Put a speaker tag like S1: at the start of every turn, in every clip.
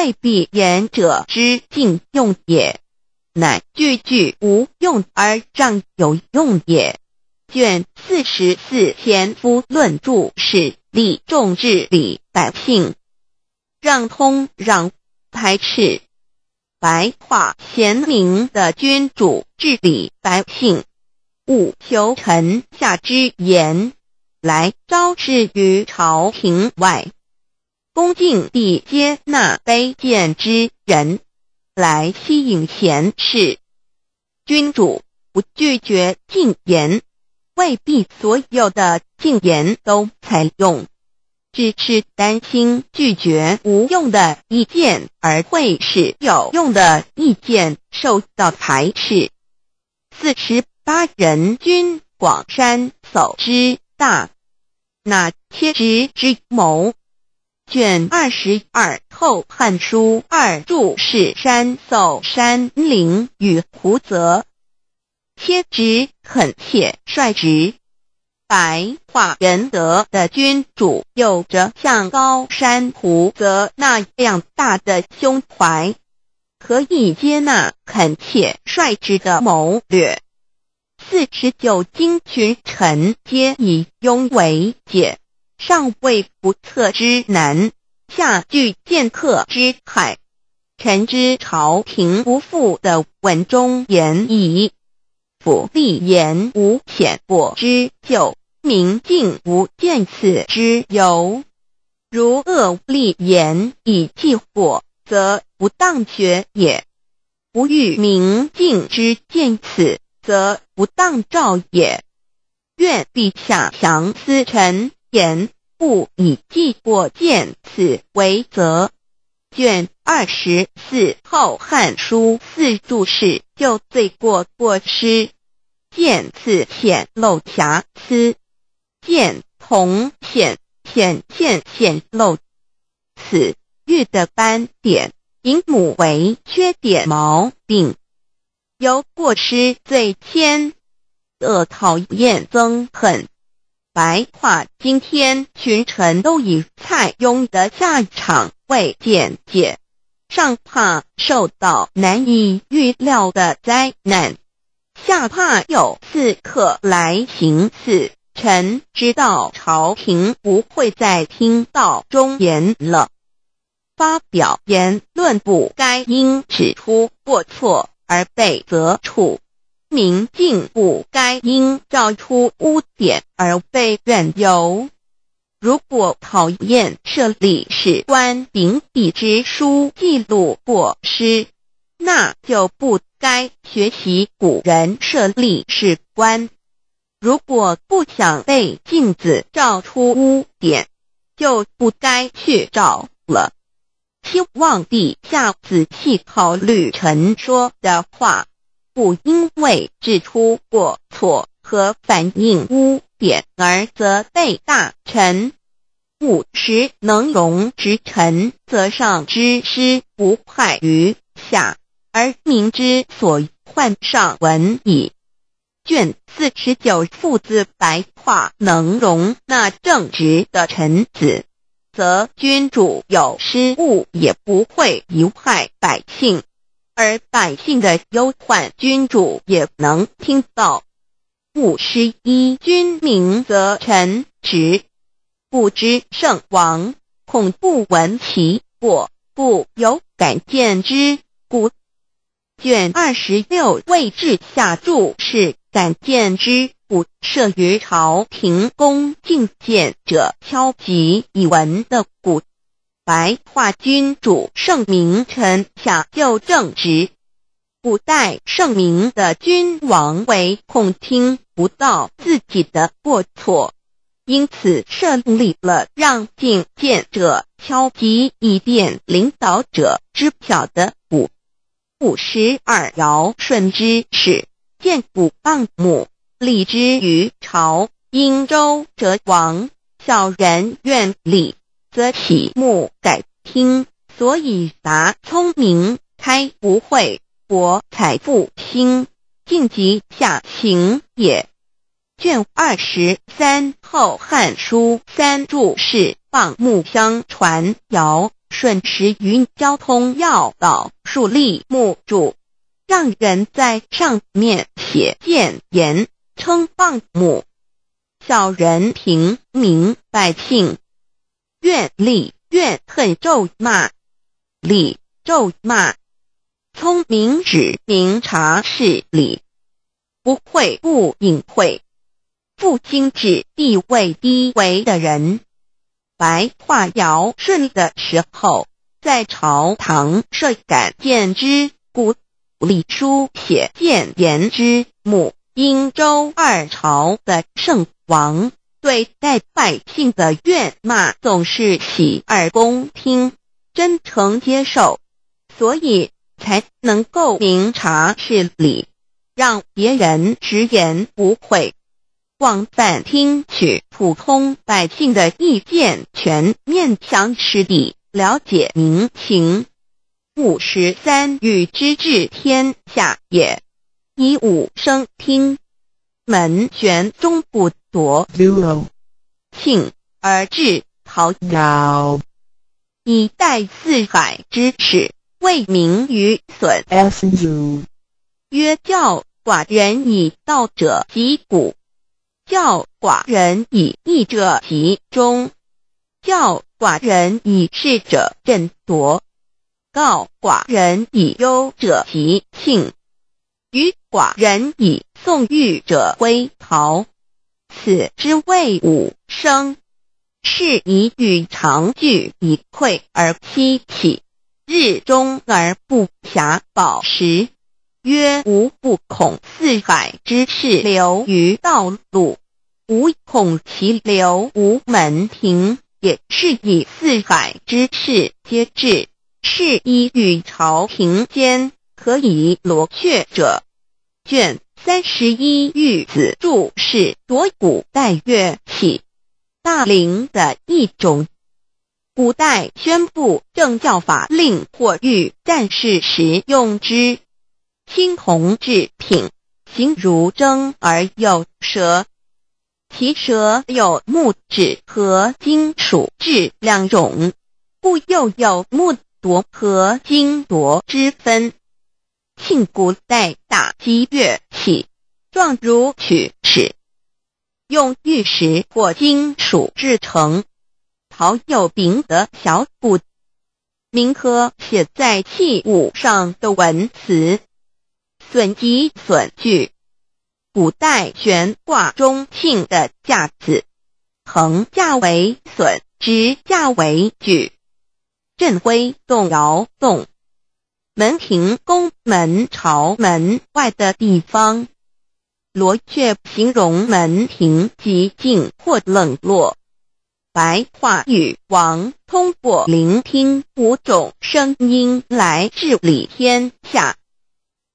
S1: 未必言者之敬用也，乃句句无用而让有用也。卷四十四《田夫论》著》是礼重治理百姓，让通让排斥白化贤明的君主治理百姓，务求臣下之言来昭示于朝廷外。恭敬地接纳卑贱之人，来吸引贤士。君主不拒绝进言，未必所有的进言都采用，只是担心拒绝无用的意见，而会使有用的意见受到排斥。四十八人君，广山叟之大，那切直之谋。卷二十二后汉书二注：史山叟山林与胡泽，切直恳切率直，白化仁德的君主，有着像高山胡泽那样大的胸怀，可以接纳恳切率直的谋略。四十九京群臣皆以拥为解。上位不测之难，下惧见客之害。臣之朝廷不复的文中言矣。夫立言无浅薄之就，明镜无见此之由。如恶立言以济火，则不当学也；不欲明镜之见此，则不当照也。愿陛下详思臣。言不以记过，见此为则。卷二十四，后汉书四注释，就罪过过失，见此显露瑕疵，见同显，显现显露，此玉的斑点，引母为缺点毛病，由过失罪迁恶，讨厌憎恨。白话，今天群臣都以蔡邕的下场为见解，上怕受到难以预料的灾难，下怕有刺客来行刺。臣知道朝廷不会再听到忠言了。发表言论不该因指出过错而被责处。明镜不该因照出污点而被怨尤。如果讨厌设立史官，秉笔之书记录过失，那就不该学习古人设立史官。如果不想被镜子照出污点，就不该去照了。希望陛下仔细考虑臣说的话。不因为指出过错和反映污点而责备大臣，五十能容直臣，则上之师不害于下，而民之所患上文矣。卷四十九，父子白话，能容那正直的臣子，则君主有失误也不会贻害百姓。而百姓的忧患，君主也能听到；勿失一君明，则臣直；不知圣王，恐不闻其过，故有敢谏之古。卷二十六，位志下注是敢谏之古，设于朝廷，恭敬见者，敲击以闻的古。白化君主圣明臣下就正直。古代圣明的君王为恐听不到自己的过错，因此设立了让进谏者敲击以便领导者知晓的鼓。五十二，尧舜之始，见古棒母，立之于朝。殷周哲王，小人愿礼。则起目改听，所以答聪明开不讳博采不兴，晋级下行也。卷二十三后汉书三注释，放木相传，尧舜时云交通要道，树立木柱，让人在上面写谏言，称放木。小人平民百姓。怨力怨恨咒骂，力咒骂，聪明指明察事理，不会误隐晦。父亲指地位低微的人。白话尧舜的时候，在朝堂设敢谏之故礼书写谏言之母，殷周二朝的圣王。对待百姓的怨骂，总是洗耳恭听，真诚接受，所以才能够明察事理，让别人直言无讳，广泛听取普通百姓的意见，全面详实地了解民情。五十三，与之治天下也，以五声听，门玄中不。夺 duo 庆而治，逃以待四海之耻，为名于损。su 曰：教寡人以道者，及古；教寡人以义者，及忠；教寡人以智者，任夺；告寡人以忧者，及庆；与寡人以送玉者，归逃。此之谓五声，是以与长居以愧而欺起，日中而不暇饱食。曰：吾不恐四海之士流于道路，吾恐其流无门庭也。是以四海之士皆至，是以与朝廷间可以罗雀者，倦。三十一玉子柱是多古代乐器大铃的一种。古代宣布政教法令或御战事时用之。青铜制品，形如筝而有舌，其舌有木质和金属质两种，故又有木铎和金铎之分。庆古代打击乐器，状如曲尺，用玉石或金属制成，陶有柄的小鼓。铭刻写在器物上的文词，损及损句。古代悬挂钟磬的架子，横架为损，直架为矩，振挥动摇动。门庭、宫门、朝门外的地方，罗雀形容门庭寂静或冷落。白话语王通过聆听五种声音来治理天下。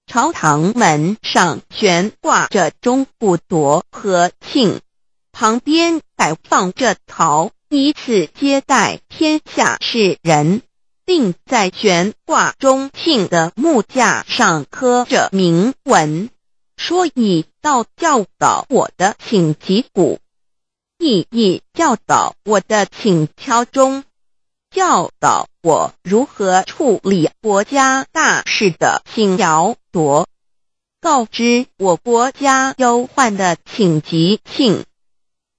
S1: 朝堂门上悬挂着钟、鼓、铎和磬，旁边摆放着桃，以此接待天下士人。并在悬挂中庆的木架上，刻着铭文，说：“以道教导我的，请击鼓；意义教导我的，请敲钟；教导我如何处理国家大事的，请摇铎；告知我国家忧患的，请吉庆；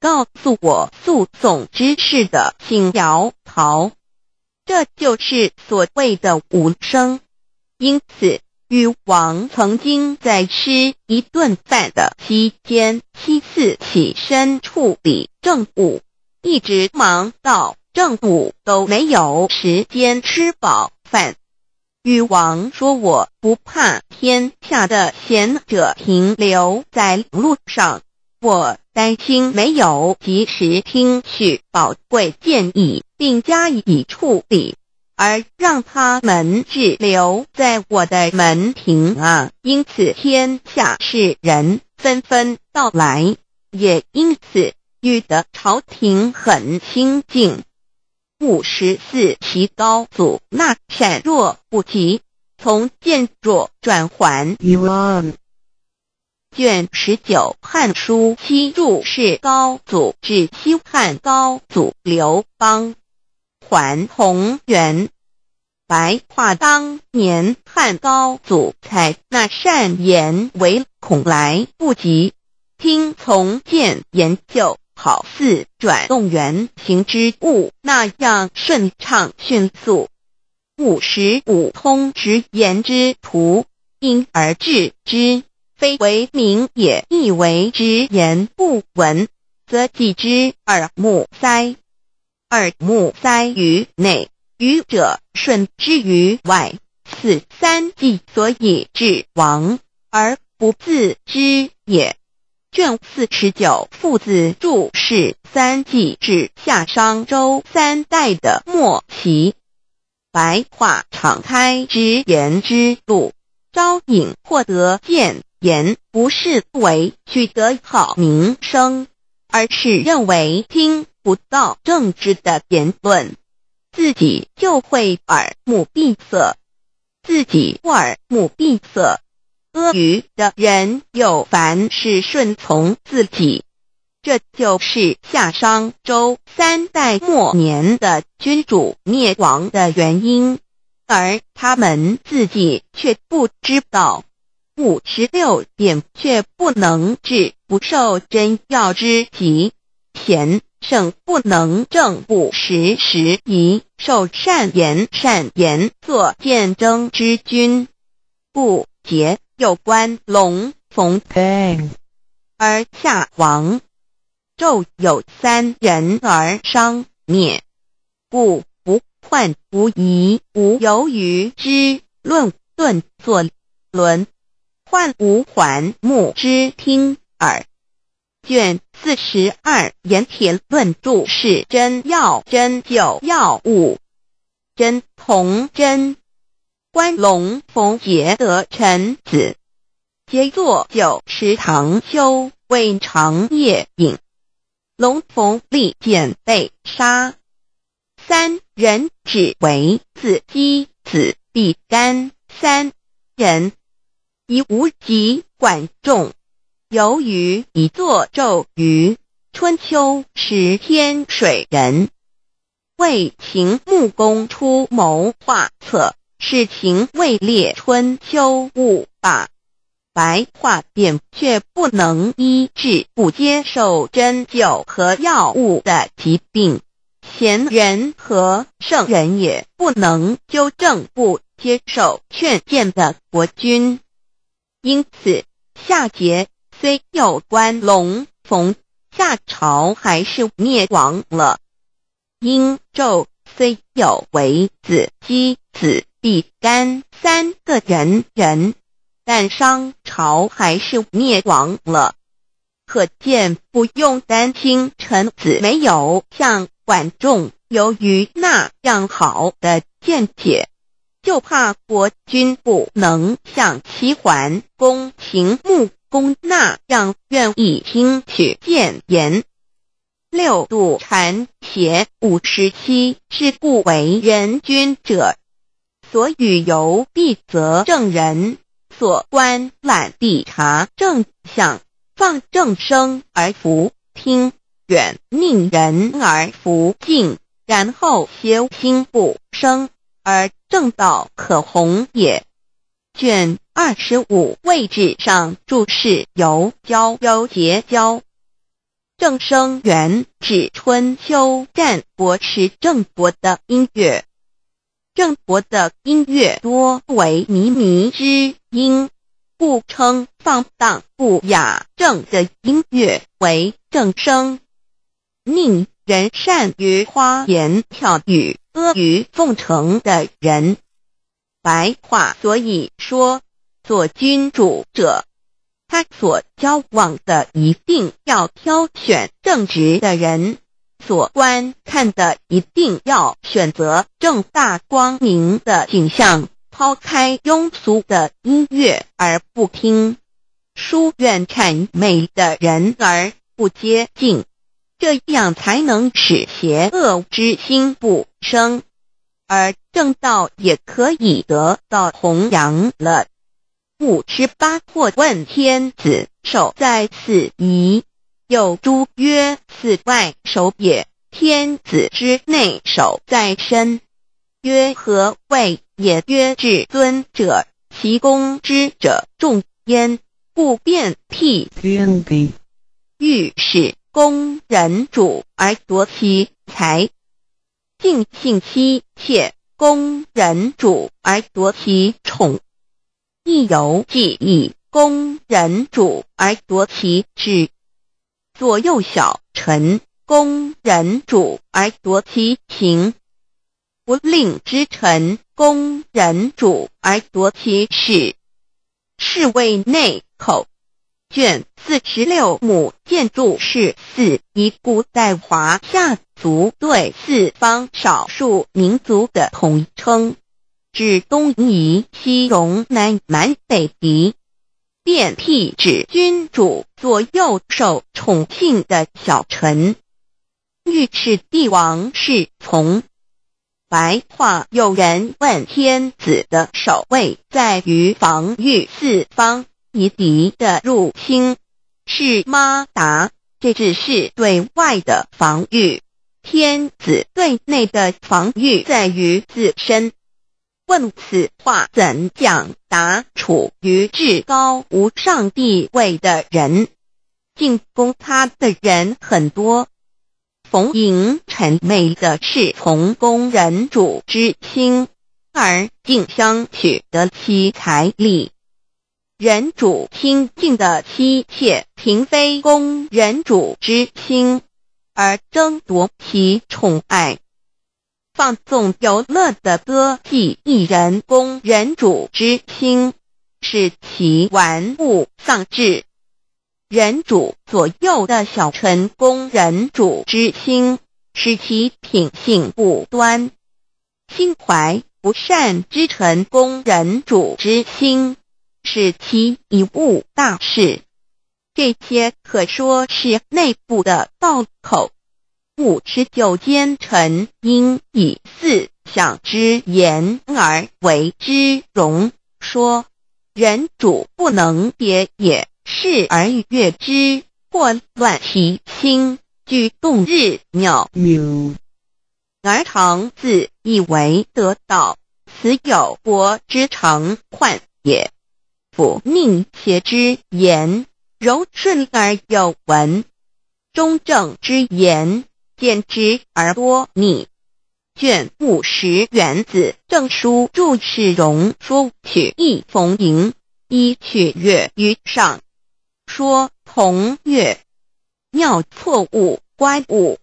S1: 告诉我诉讼知识的，请摇陶。”这就是所谓的无声。因此，禹王曾经在吃一顿饭的期间七次起身处理政务，一直忙到正午都没有时间吃饱饭。禹王说：“我不怕天下的贤者停留在路上，我担心没有及时听取宝贵建议。”并加以处理，而让他们滞留在我的门庭啊！因此天下士人纷纷到来，也因此遇得朝廷很清静。五十四，其高祖那善若不及，从见若转还。卷十九，《汉书》七入是高祖，至西汉高祖刘邦。还红颜白话，当年汉高祖采那善言，唯恐来不及听从谏言，就好似转动圆行之物那样顺畅迅速。五十五通直言之徒，因而致之，非为明也，亦为直言不闻，则己之耳目塞。耳目塞于内，愚者顺之于外。此三计所以致亡而不自知也。卷四十九，父子注释三计指夏商周三代的末期。白话敞开直言之路，招引获得谏言，不是为取得好名声，而是认为听。不到政治的言论，自己就会耳目闭塞；自己耳目闭塞，阿谀的人有凡是顺从自己，这就是夏商周三代末年的君主灭亡的原因，而他们自己却不知道。五十六点却不能治，不受真药之急，贤。圣不能正，不时时宜；受善言，善言作见证之君。不结有关龙逢而夏亡；纣有三人而商灭。故不患无疑，无由于之论论作论，患无还木之听耳。卷四十二，盐铁论著，是真药真酒药物，真童真，关龙逢杰得臣子，皆作酒池塘修，未长夜饮。龙逢利剑被杀，三人指为子鸡子必干三人，以无极管仲。由于以作咒语，春秋时天水人为秦穆公出谋划策，事情位列春秋五霸。白话病却不能医治不接受针灸和药物的疾病，贤人和圣人也不能纠正不接受劝谏的国君。因此，夏桀。虽有关龙逢，夏朝还是灭亡了；殷纣虽有为子姬子必干三个人人，但商朝还是灭亡了。可见不用担心臣子没有像管仲、由于那样好的见解，就怕国君不能像齐桓公、秦穆。公那样愿意听取谏言。六度禅邪五十七是故为人君者，所与由必择正人，所观览必察正相，放正声而服听，远宁人而服敬，然后邪心不生，而正道可弘也。卷二十五位置上注释由交由结交，正声原指春秋战国时郑国的音乐，郑国的音乐多为靡靡之音，故称放荡不雅。正的音乐为正声，令人善于花言巧语、阿谀奉承的人。白话，所以说，做君主者，他所交往的一定要挑选正直的人，所观看的一定要选择正大光明的景象，抛开庸俗的音乐而不听，疏远谄媚的人而不接近，这样才能使邪恶之心不生，而。正道也可以得到弘扬了。五十八或问天子守在此仪，有诸？曰：此外守也。天子之内守在身。曰：何谓也？曰：至尊者，其功之者众焉，故变辟欲使功人主而夺其财，尽信妻妾。公人主而夺其宠，亦犹既矣。公人主而夺其智，左右小臣；公人主而夺其情，不令之臣。公人主而夺其势，是谓内口。卷四十六亩建筑是四一古在华夏。族对四方少数民族的统称，指东夷、西戎、南蛮、北狄。便辟指君主左右受宠幸的小臣。御史帝王侍从。白话有人问天子的守卫在于防御四方夷狄的入侵，是吗？答：这只是对外的防御。天子对内的防御在于自身。问此话怎讲？答：处于至高无上地位的人，进攻他的人很多。冯迎谄媚的是从攻人主之心，而竞相取得其财力。人主亲近的妻妾嫔妃攻人主之心。而争夺其宠爱，放纵游乐的歌即一人，宫人主之心，使其玩物丧志；人主左右的小臣，宫人主之心，使其品性不端；心怀不善之臣，宫人主之心，使其贻误大事。这些可说是内部的暴口。五十九间臣因以四想之言而为之容说，人主不能别也。视而悦之，或乱其心；居动日妙，而常自以为得道，此有国之常患也。夫宁邪之言，柔顺而有文，中正之言。简直而多你卷五十原子证书注持容说取一逢迎一取月于上说同月妙错误乖物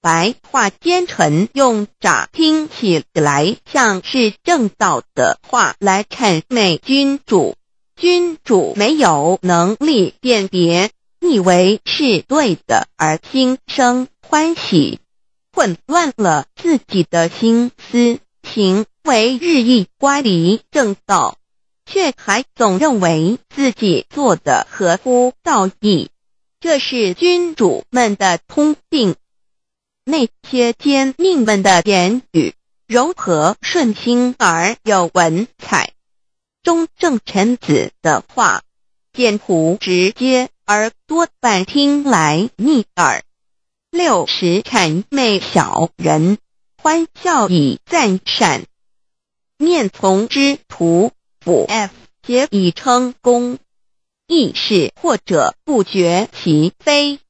S1: 白话奸臣用诈听起来像是正道的话来谄媚君主，君主没有能力辨别，以为是对的而轻生。欢喜，混乱了自己的心思，行为日益乖离正道，却还总认为自己做的合乎道义，这是君主们的通病。那些奸佞们的言语柔和顺心而有文采，忠正臣子的话简朴直接而多半听来逆耳。六时谄媚小人，欢笑以赞善，面从之徒。f 杰以称功，义士或者不觉其非，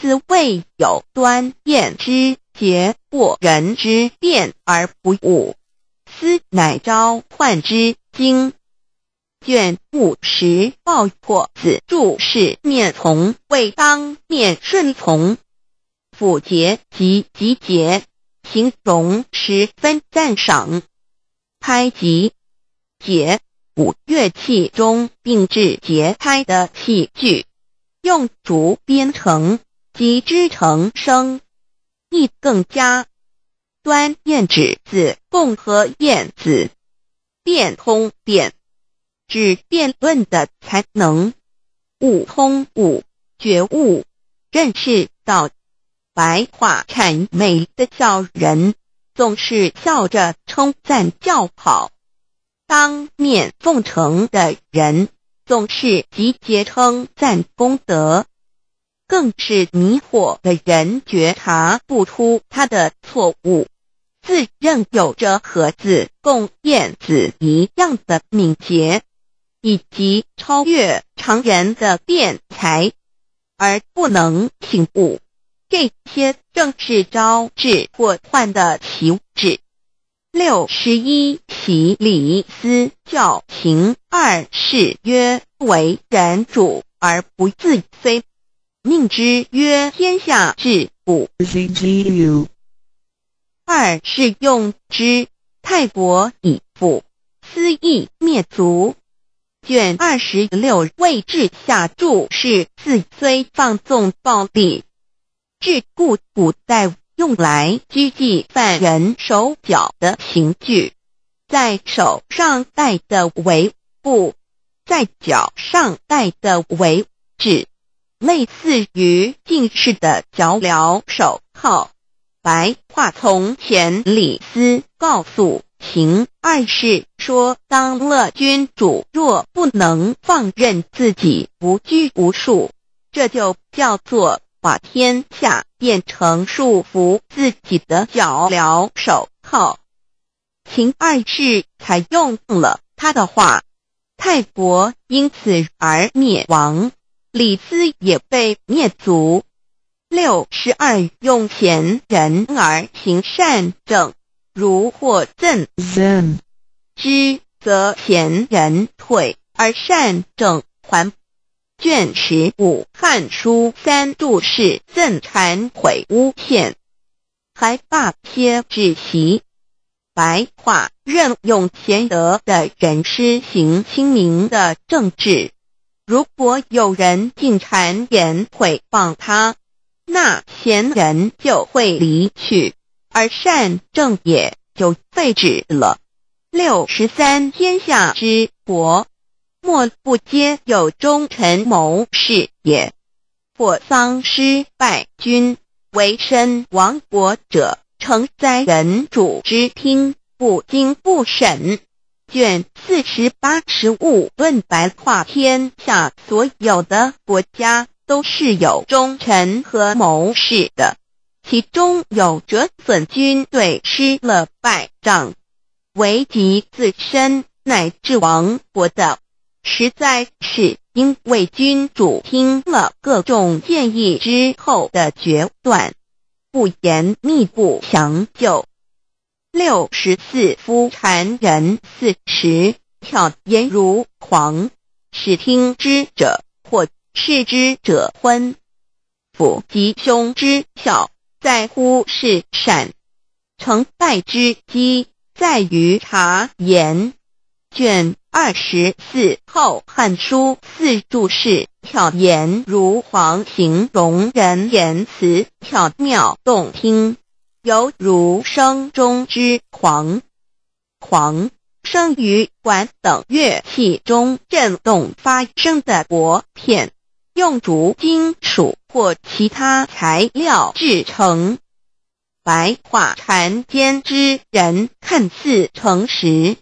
S1: 自谓有端验之节，或人之变而不悟，斯乃招患之经。卷五时报破子注释：面从，未当面顺从。府节及集结，形容十分赞赏。拍及节，五乐器中并置节拍的器具，用竹编成及织成声。意更加端砚指子共和砚子变通变，指辩论的才能悟通悟觉悟认识到。白话谄媚的笑人，总是笑着称赞叫好；当面奉承的人，总是集结称赞功德；更是迷惑的人，觉察不出他的错误，自认有着和子贡、晏子一样的敏捷，以及超越常人的辩才，而不能醒悟。这些正是招致祸患的起止。六十一，喜礼斯教行，二是曰为人主而不自催，命之曰天下治不。二是用之，泰国以辅私亦灭族。卷二十六，未至下注是：自虽放纵暴力，是故古代用来拘禁犯人手脚的刑具，在手上戴的为布，在脚上戴的为纸，类似于近视的脚镣手铐。白话从前李斯告诉秦二世说，当了君主若不能放任自己无拘无束，这就叫做。把天下变成束缚自己的脚镣手铐，秦二世采用了他的话，泰国因此而灭亡，李斯也被灭族。六十二，用贤人而行善政，如获赠赠之，则贤人退而善政还。卷十五《汉书》三度士赠禅毁诬陷还罢些指席。白话任用贤德的人施行清明的政治，如果有人进谗言毁谤他，那贤人就会离去，而善政也就废止了。六十三天下之国。莫不皆有忠臣谋士也。或丧失败军，为身亡国者，成哉人主之听不听不审。卷四十八十五论白话天下所有的国家都是有忠臣和谋士的，其中有折损军队、失了败仗、危及自身乃至亡国的。实在是因为君主听了各种建议之后的决断，不言密不强求。六十四夫缠人四十，巧言如狂，使听之者或视之者昏。夫吉凶之效，在乎是善；成败之机，在于察言卷。二十四《后汉书》四注释：巧言如簧，形容人言辞巧妙动听。犹如声中之簧，簧生于管等乐器中振动发声的薄片，用竹、金、属或其他材料制成。白话禅间之人，看似诚实。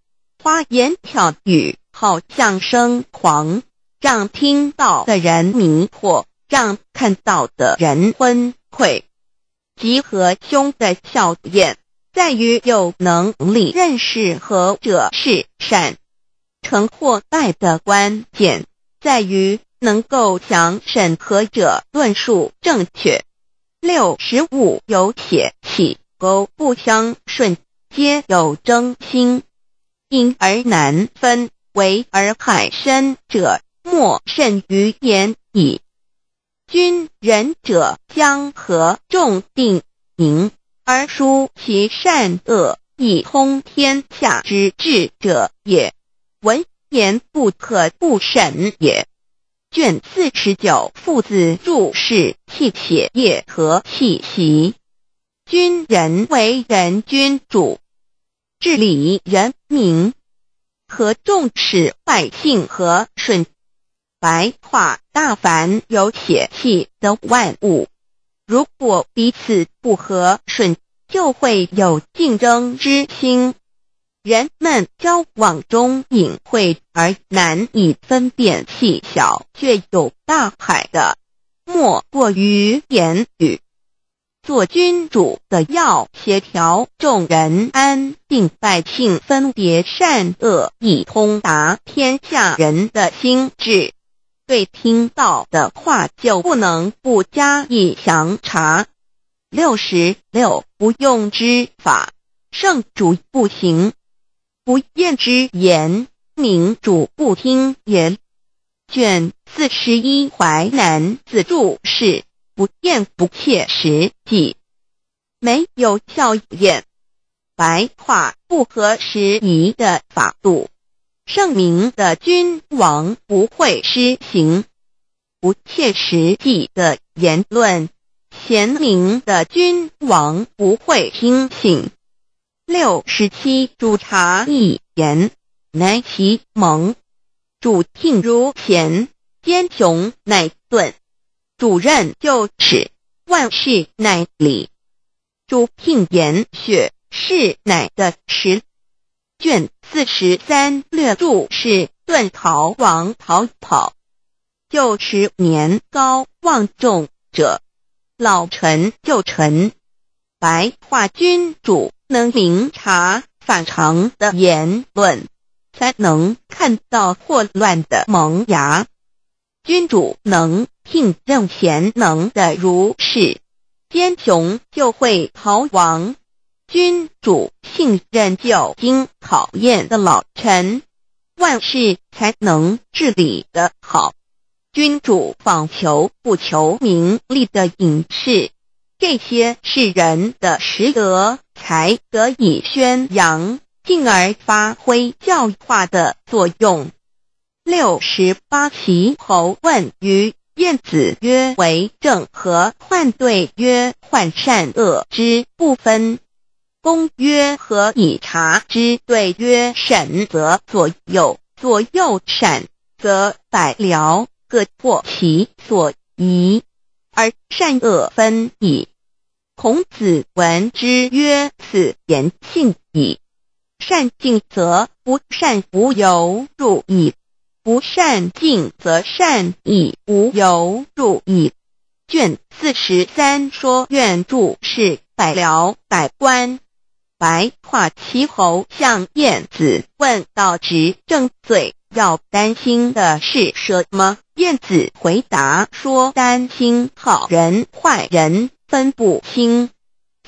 S1: 花言巧语，好像声狂，让听到的人迷惑，让看到的人昏溃。集合凶的笑靥，在于有能力认识和者是善。成或败的关键，在于能够强审核者论述正确。六十五有血起沟，不相顺，皆有争心。因而难分，为而海深者莫甚于言矣。君仁者，将何众定名，而书其善恶，以通天下之治者也。文言不可不审也。卷四十九，父子注释，气血液和，气习。君人为人君主。治理人民和重视百姓和顺，白话大凡有血气的万物，如果彼此不和顺，就会有竞争之心。人们交往中隐晦而难以分辨细小却有大海的，莫过于言语。做君主的要协调众人，安定百姓，分别善恶，以通达天下人的心智。对听到的话，就不能不加以详查。六十六，不用之法，圣主不行；不厌之言，明主不听。卷四十一，《淮南子》注释。不厌不切实际，没有效验，白话不合时宜的法度，圣明的君王不会施行不切实际的言论，贤明的君王不会听信。六十七主察一言，乃其蒙；主听如贤，奸雄乃顿。主任就是万事乃理，主聘言雪是乃的十卷四十三略注是乱逃亡逃跑，旧时年高望重者，老臣旧臣，白化君主能明察反常的言论，才能看到祸乱的萌芽。君主能聘用贤能的儒士，奸雄就会逃亡；君主信任久经考验的老臣，万事才能治理的好；君主访求不求名利的隐士，这些是人的实德才得以宣扬，进而发挥教化的作用。六十八席。侯问于晏子曰：“为政何？”患对曰：“患善恶之不分。”公曰：“何以察之？”对曰：“审则左右，左右审，则百僚各破其所宜，而善恶分矣。”孔子闻之曰：“此言信矣。善敬则不善无由入矣。”不善尽则善矣。无由入矣。卷四十三说，愿助是百僚、百官、白化齐侯向晏子问道：“执政罪要担心的是什么？”晏子回答说：“担心好人坏人分不清。”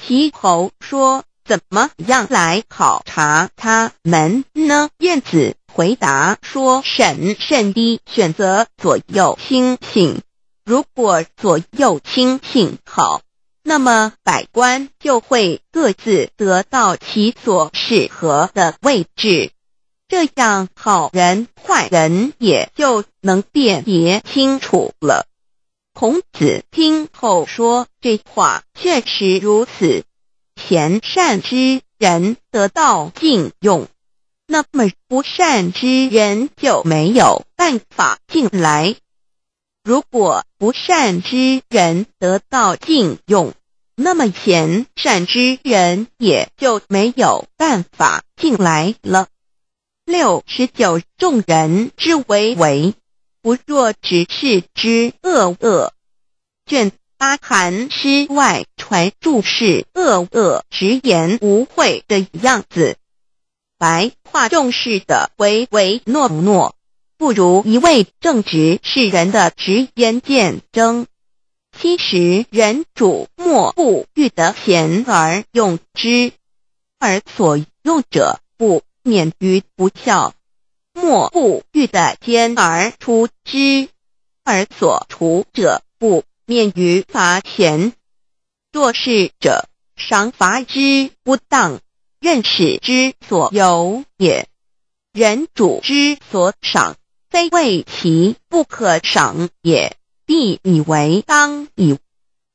S1: 齐侯说：“怎么样来考察他们呢？”晏子。回答说：“审慎的，选择左右清醒，如果左右清醒好，那么百官就会各自得到其所适合的位置，这样好人坏人也就能辨别清楚了。”孔子听后说：“这话确实如此，贤善之人得到敬用。”那么不善之人就没有办法进来。如果不善之人得到禁用，那么贤善之人也就没有办法进来了。六十九，众人之为为，不若直视之恶恶。卷八寒师外传注释：恶恶，直言无讳的样子。白话重视的唯唯诺诺，不如一味正直世人的直言见争。昔时人主莫不欲得贤而用之，而所用者不免于不肖；莫不欲得兼而出之，而所处者不免于罚贤。做事者，赏罚之不当。任使之所由也，人主之所赏，非谓其不可赏也，必以为当矣；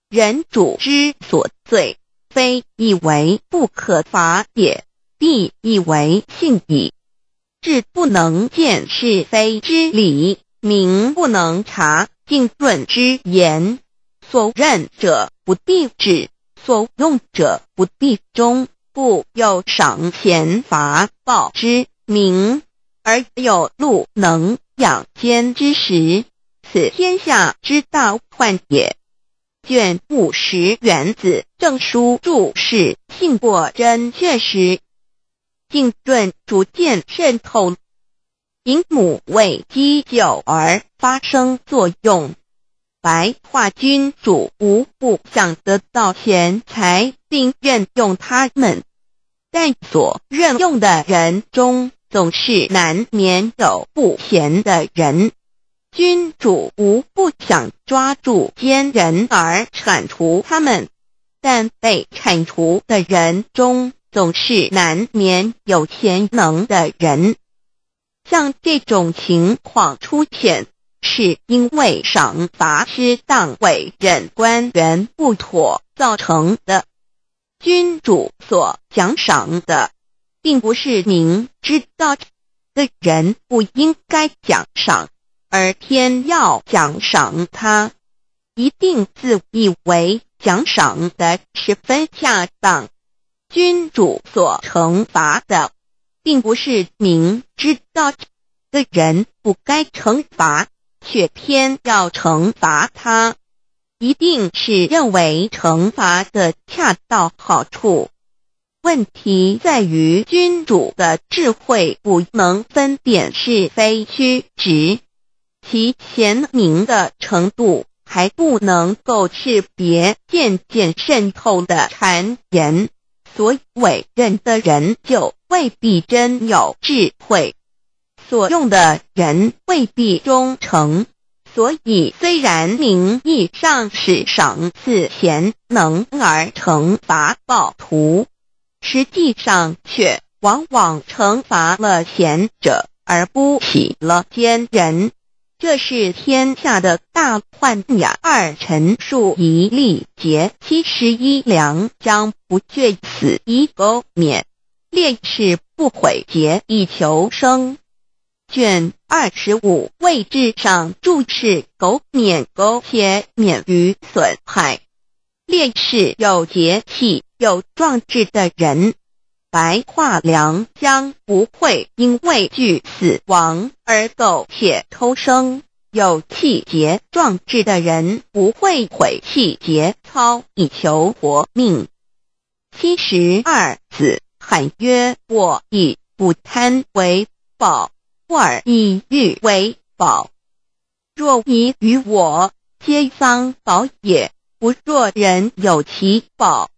S1: 人主之所罪，非以为不可罚也，必以为信矣。智不能见是非之理，明不能察敬润之言，所任者不必智，所用者不必忠。故有赏贤罚暴之名，而有禄能养兼之时，此天下之大患也。卷五十原子证书注释信过真确实，浸润逐渐渗透，引母为基久而发生作用。白化君主无不想得到贤才，并愿用他们。在所任用的人中，总是难免有不贤的人；君主无不想抓住奸人而铲除他们，但被铲除的人中，总是难免有贤能的人。像这种情况出现，是因为赏罚失当、委任官员不妥造成的。君主所奖赏的，并不是明知道的人不应该奖赏，而偏要奖赏他，一定自以为奖赏的十分恰当；君主所惩罚的，并不是明知道的人不该惩罚，却偏要惩罚他。一定是认为惩罚的恰到好处。问题在于君主的智慧不能分辨是非曲直，其贤明的程度还不能够识别渐渐渗透的谗言，所委任的人就未必真有智慧，所用的人未必忠诚。所以，虽然名义上是赏赐贤能而惩罚暴徒，实际上却往往惩罚了贤者而不起了奸人，这是天下的大患呀！二陈述一力竭，七十一两将不惧死一勾免，烈士不悔节以求生。卷。二十五位置上注释：苟免苟且免于损害，烈士有节气、有壮志的人，白化良将不会因为惧死亡而苟且偷生；有气节、壮志的人不会毁气节、操以求活命。七十二子喊曰：我以不贪为宝。或以玉为宝，若你与我皆丧宝也。不若人有其宝。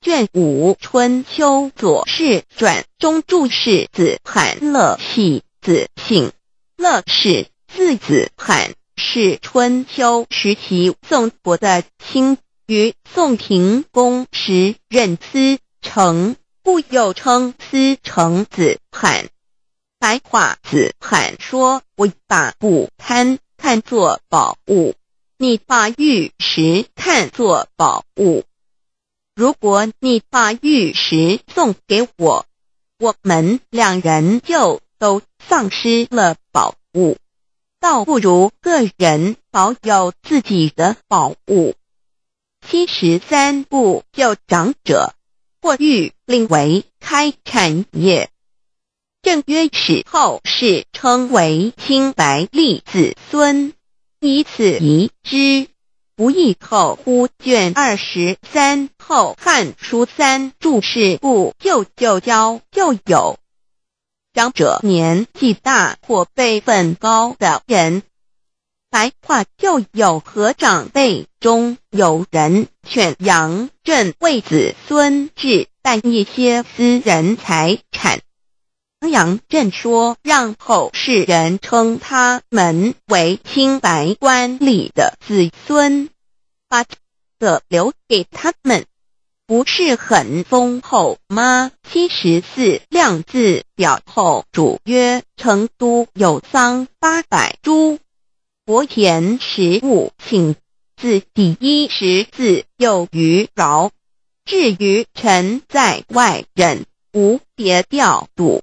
S1: 卷五《春秋左氏传》中注释：子罕乐喜子姓，乐氏，字子罕，是春秋时期宋国的卿。于宋平公时任司城，故又称司城子罕。白话子喊说：“我把不贪看作宝物，你把玉石看作宝物。如果你把玉石送给我，我们两人就都丧失了宝物，倒不如个人保有自己的宝物。”七十三不就长者或欲令为开产业。正曰：“始后世称为清白吏子孙，以此遗之，不亦厚乎？”卷二十三《后汉书三》注释：故旧旧交旧友，长者年纪大或辈分高的人，白话旧有和长辈中有人劝杨震为子孙置办一些私人财产。杨镇说：“让后世人称他们为清白官吏的子孙，把的留给他们，不是很丰厚吗？”七十四量字表后主曰：“成都有桑八百株，薄田十五请自第一十四，有余饶。至于臣在外忍，无别调度。”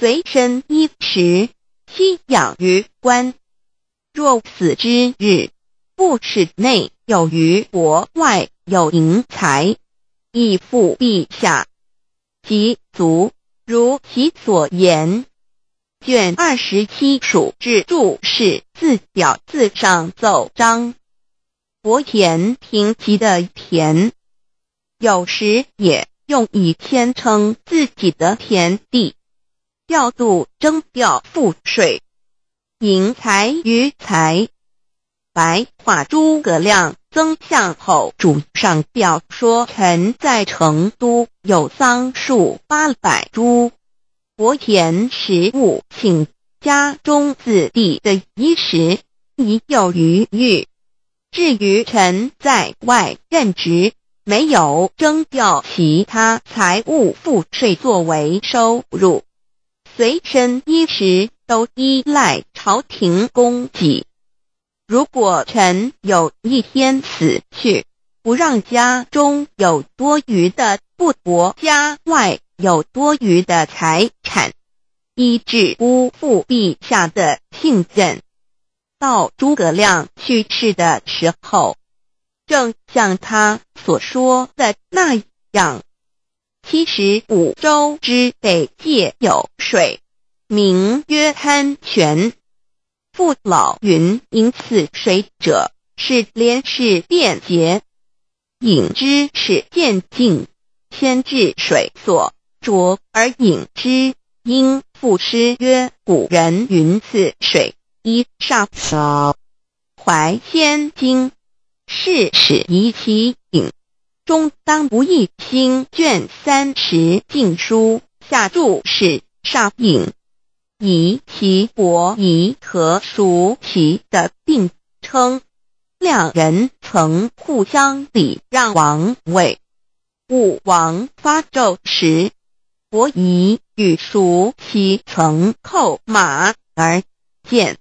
S1: 随身衣食，悉养于官。若死之日，不耻内有余帛，外有盈财，亦复陛下。及卒，如其所言。卷二十七属志注释字表自上奏章。伯田，平吉的田，有时也用以谦称自己的田地。调度征调赋税，赢财于财，白话诸葛亮曾向后主上表说：“臣在成都有桑树八百株，薄田十亩，请家中子弟的衣食已有余裕。至于臣在外任职，没有征调其他财物赋税作为收入。”随身衣食都依赖朝廷供给。如果臣有一天死去，不让家中有多余的布帛，家外有多余的财产，以致辜负陛下的信任。到诸葛亮去世的时候，正像他所说的那样。七十五州之北界有水，名曰贪泉。父老云，饮此水者，是廉是便捷。饮之，始渐进，先至水所，浊而饮之。因赋诗曰：“古人云此水，一歃怀先经，是始疑其饮。”中当不易心卷三十，进书下注是上瘾，以其伯夷和叔齐的并称，两人曾互相礼让王位。武王发纣时，伯夷与叔齐曾叩马而谏，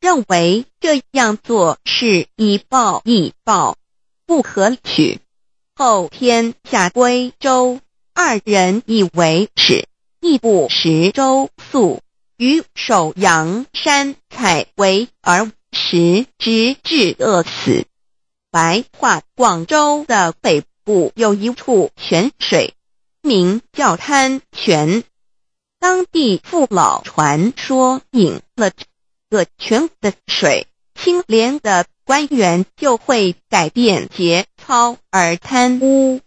S1: 认为这样做是以暴易暴，不可取。后天下归周，二人以为耻，亦不食周粟。于首阳山，采薇而食，直至饿死。白话：广州的北部有一处泉水，名叫滩泉。当地父老传说，饮了这泉的水，清廉的。官员就会改变节操而贪污。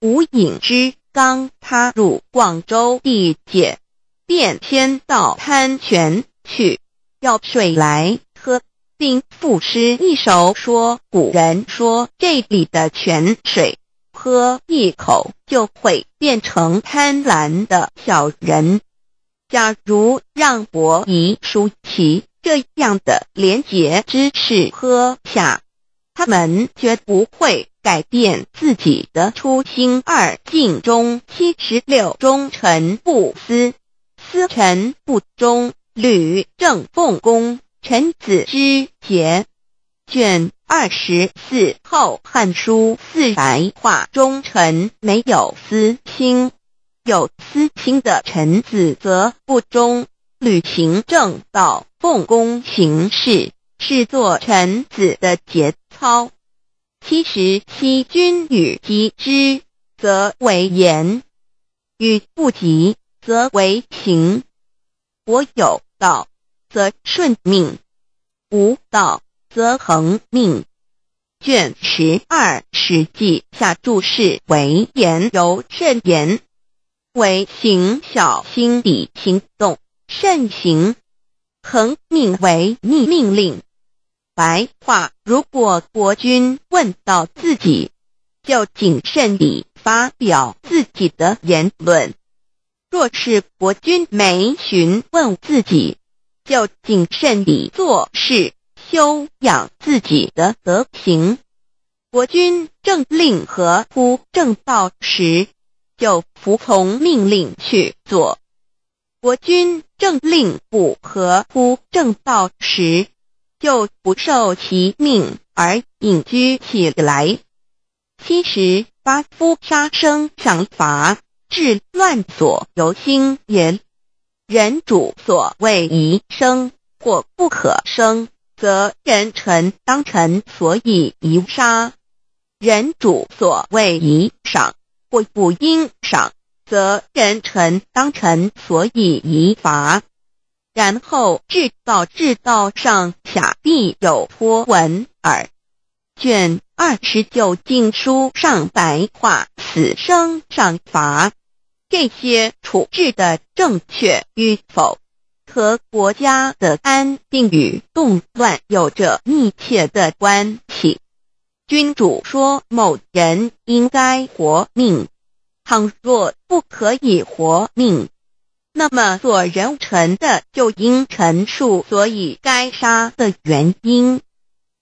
S1: 吴隐之刚踏入广州地界，便先到贪泉去要水来喝，并赋诗一首说：“古人说这里的泉水，喝一口就会变成贪婪的小人。假如让伯夷、叔齐。”这样的廉洁之士喝下，他们绝不会改变自己的初心。二、敬忠：七十六忠臣不思思臣不忠，吕正奉公，臣子之节。卷二十四后，《汉书》四白话：忠臣没有私心，有私心的臣子则不忠。履行正道，奉公行事，是做臣子的节操。七十，七君与及之，则为言；与不及，则为行。我有道，则顺命；无道，则横命。卷十二《史记》下注释：为言，由甚言；为行，小心底行动。慎行，恒命为逆命令。白话：如果国君问到自己，就谨慎地发表自己的言论；若是国君没询问自己，就谨慎地做事，修养自己的德行。国君正令和乎正道时，就服从命令去做。国君政令不合乎正道时，就不受其命而隐居起来。七十八夫杀生赏罚治乱所由心也。人主所谓宜生，或不可生，则人臣当臣所以宜杀；人主所谓宜赏，或不应赏。则人臣当臣，所以宜罚；然后制造制造上下必有波文耳。卷二十九《经书上》白话死生上罚。这些处置的正确与否，和国家的安定与动乱有着密切的关系。君主说某人应该活命。倘若不可以活命，那么做人臣的就应陈述所以该杀的原因。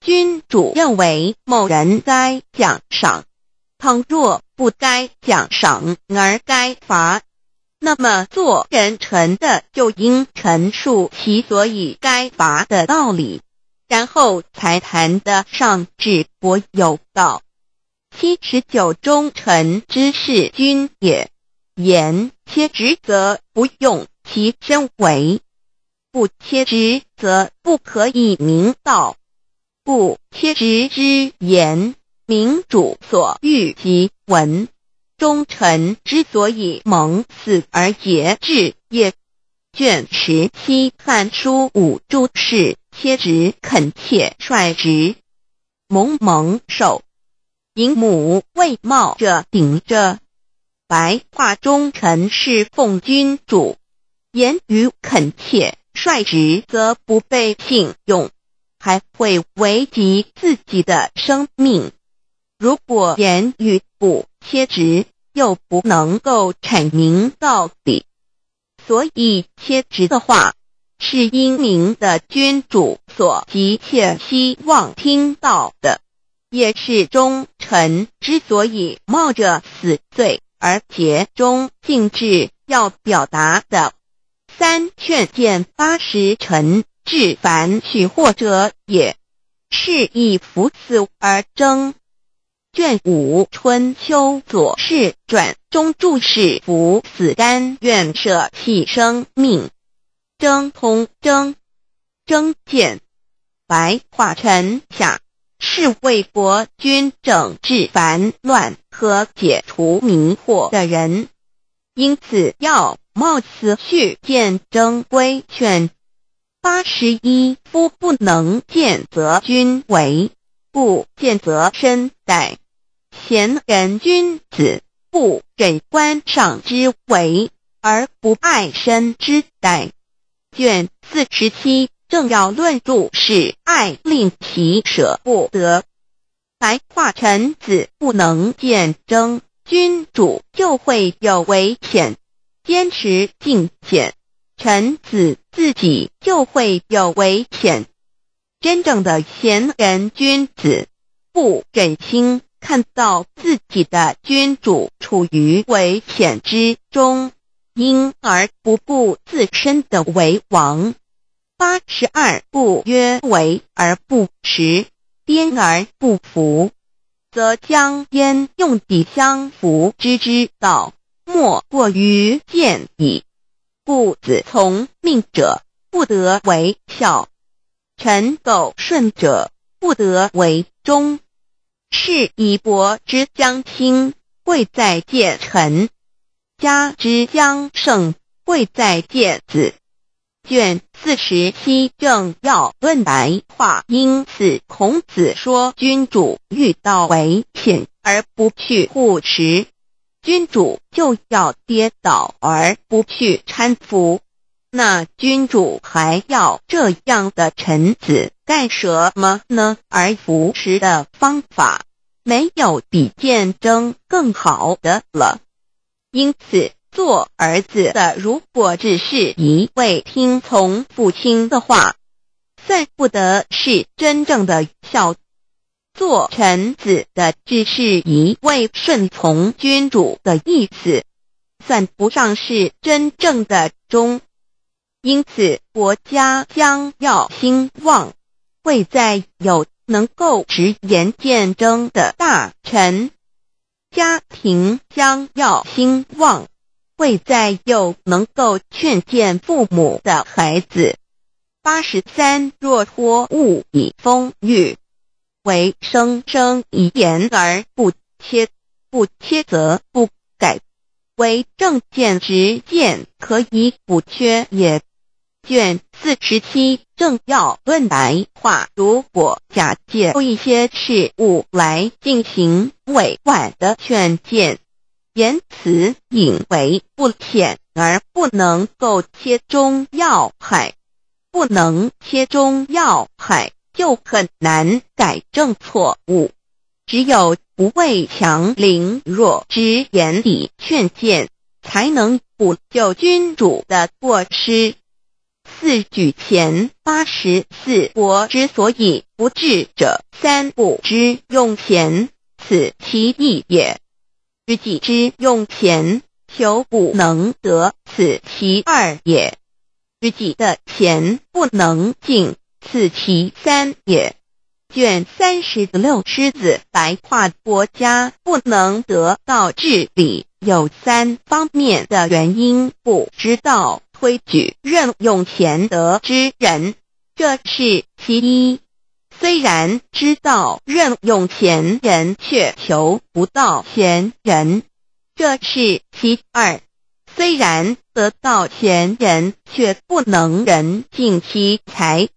S1: 君主认为某人该奖赏，倘若不该奖赏而该罚，那么做人臣的就应陈述其所以该罚的道理，然后才谈得上治国有道。七十九，忠臣之事君也。言切直则不用其身，为不切直则不可以明道。故切直之言，明主所欲及闻；忠臣之所以蒙死而节制也。卷十七，《汉书》五诸事，切直恳切率直，蒙蒙守顶母为冒者顶着，白话忠臣侍奉君主，言语恳切率直则不被信用，还会危及自己的生命。如果言语不切直，又不能够阐明到底，所以切直的话是英明的君主所急切希望听到的。也是忠臣之所以冒着死罪而竭忠尽智，要表达的。三劝谏八十臣，至凡取祸者也，是以服死而争。卷五《春秋左氏传》中注释：服死，甘愿舍弃生命。争通争，争见。白化陈下。是为国君整治烦乱和解除迷惑的人，因此要冒死去见征规劝。八十一夫不能见则君为，不见则身歹。贤人君子不忍官上之为而不爱身之歹。卷四十七。正要论著，是爱令其舍不得；白化臣子不能见争，君主就会有危险；坚持尽俭，臣子自己就会有危险。真正的贤人君子不忍心看到自己的君主处于危险之中，因而不顾自身的为王。八十二，不曰：为而不恃，颠而不服，则将焉用彼相扶之之道，莫过于见矣。故子从命者，不得为孝；臣苟顺者，不得为忠。是以伯之将轻，贵在见臣；家之将盛，贵在见子。卷四十七正要论白话，因此孔子说：君主遇到危险而不去护持，君主就要跌倒而不去搀扶，那君主还要这样的臣子干什么呢？而扶持的方法，没有比见争更好的了。因此。做儿子的，如果只是一位听从父亲的话，算不得是真正的孝；做臣子的，只是一位顺从君主的意思，算不上是真正的忠。因此，国家将要兴旺，会再有能够直言谏争的大臣；家庭将要兴旺。会在有能够劝谏父母的孩子。八十三，若托物以风雨，为生生以言而不切，不切则不改。为正见直见，可以补缺也。卷四十七，正要论白话。如果假借一些事物来进行委婉的劝谏。言辞隐为不显，而不能够切中要害，不能切中要害就很难改正错误。只有不畏强凌弱，直言理劝谏，才能补救君主的过失。四举前八十四国之所以不治者，三不知用贤，此其意也。知己之用钱，求补能得，此其二也；知己的钱不能尽，此其三也。卷三十六狮子，白跨国家不能得到治理，有三方面的原因：不知道推举任用贤德之人，这是其一。虽然知道任用贤人，却求不到贤人，这是其二；虽然得到贤人，却不能人尽其才，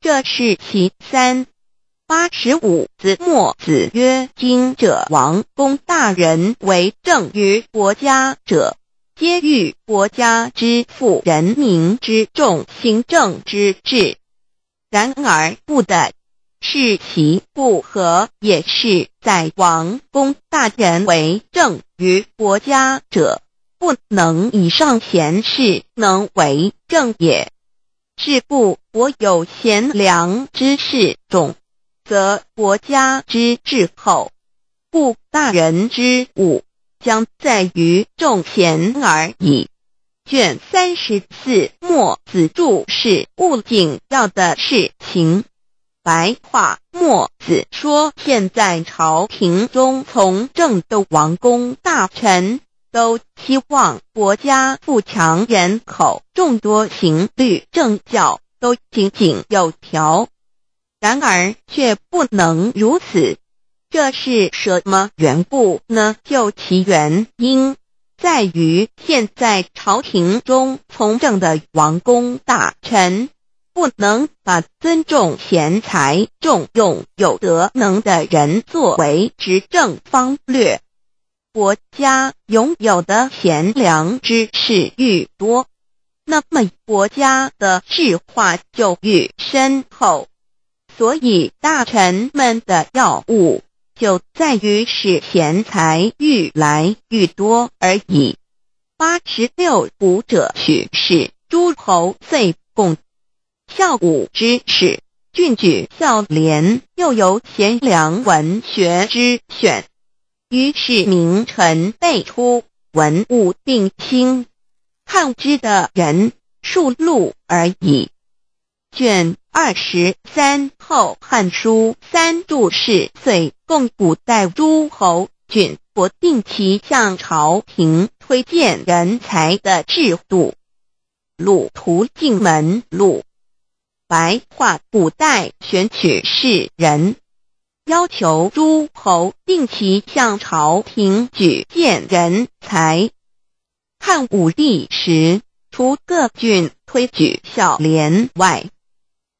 S1: 这是其三。八十五子墨子曰：“今者王公大人为政于国家者，皆欲国家之富，人民之众，行政之治。然而不得。”是其不和，也？是在王公大人为政于国家者，不能以上贤士能为政也。是故，我有贤良之士众，则国家之治厚。故大人之武，将在于众贤而已。卷三十四《墨子注释》：物紧要的事情。白话，墨子说：“现在朝廷中从政的王公大臣都希望国家富强，人口众多，刑律政教都井井有条。然而却不能如此，这是什么缘故呢？就其原因，在于现在朝廷中从政的王公大臣。”不能把尊重贤才、重用有德能的人作为执政方略。国家拥有的贤良之士愈多，那么国家的智化就愈深厚。所以大臣们的要务，就在于使贤才愈来愈多而已。八十六五者，许是诸侯岁贡。孝武之始，郡举孝廉，又由贤良文学之选，于是名臣辈出，文武并兴。汉之的人数录而已。卷二十三后，《汉书》三注释，遂共古代诸侯郡国定期向朝廷推荐人才的制度。路途径门路。白化古代选取士人，要求诸侯定期向朝廷举荐人才。汉武帝时，除各郡推举小廉外，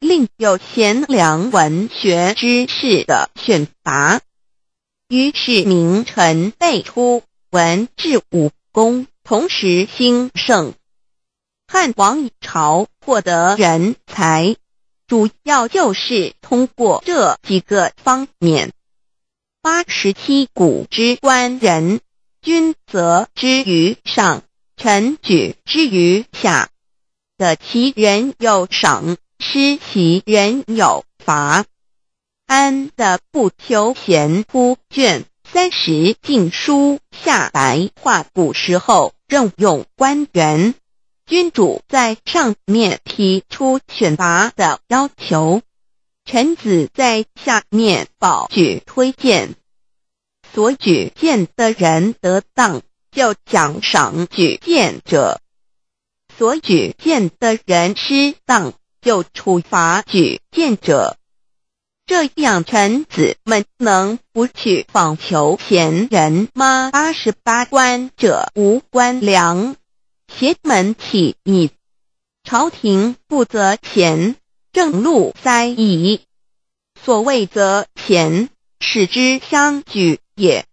S1: 另有贤良文学之士的选拔，于是名臣辈出，文治武功同时兴盛。汉王朝获得人才。主要就是通过这几个方面。八十七古之官人，君则之于上，臣举之于下。的其人有赏，失其人有罚。安的不求贤乎？卷三十，晋书下白话，古时候任用官员。君主在上面提出选拔的要求，臣子在下面保举推荐。所举荐的人得当，就奖赏举荐者；所举荐的人失当，就处罚举荐者。这样，臣子们能不去访求贤人吗？八十八官者无官粮。邪门起矣，朝廷不择贤，正路塞矣。所谓择贤，使之相举也；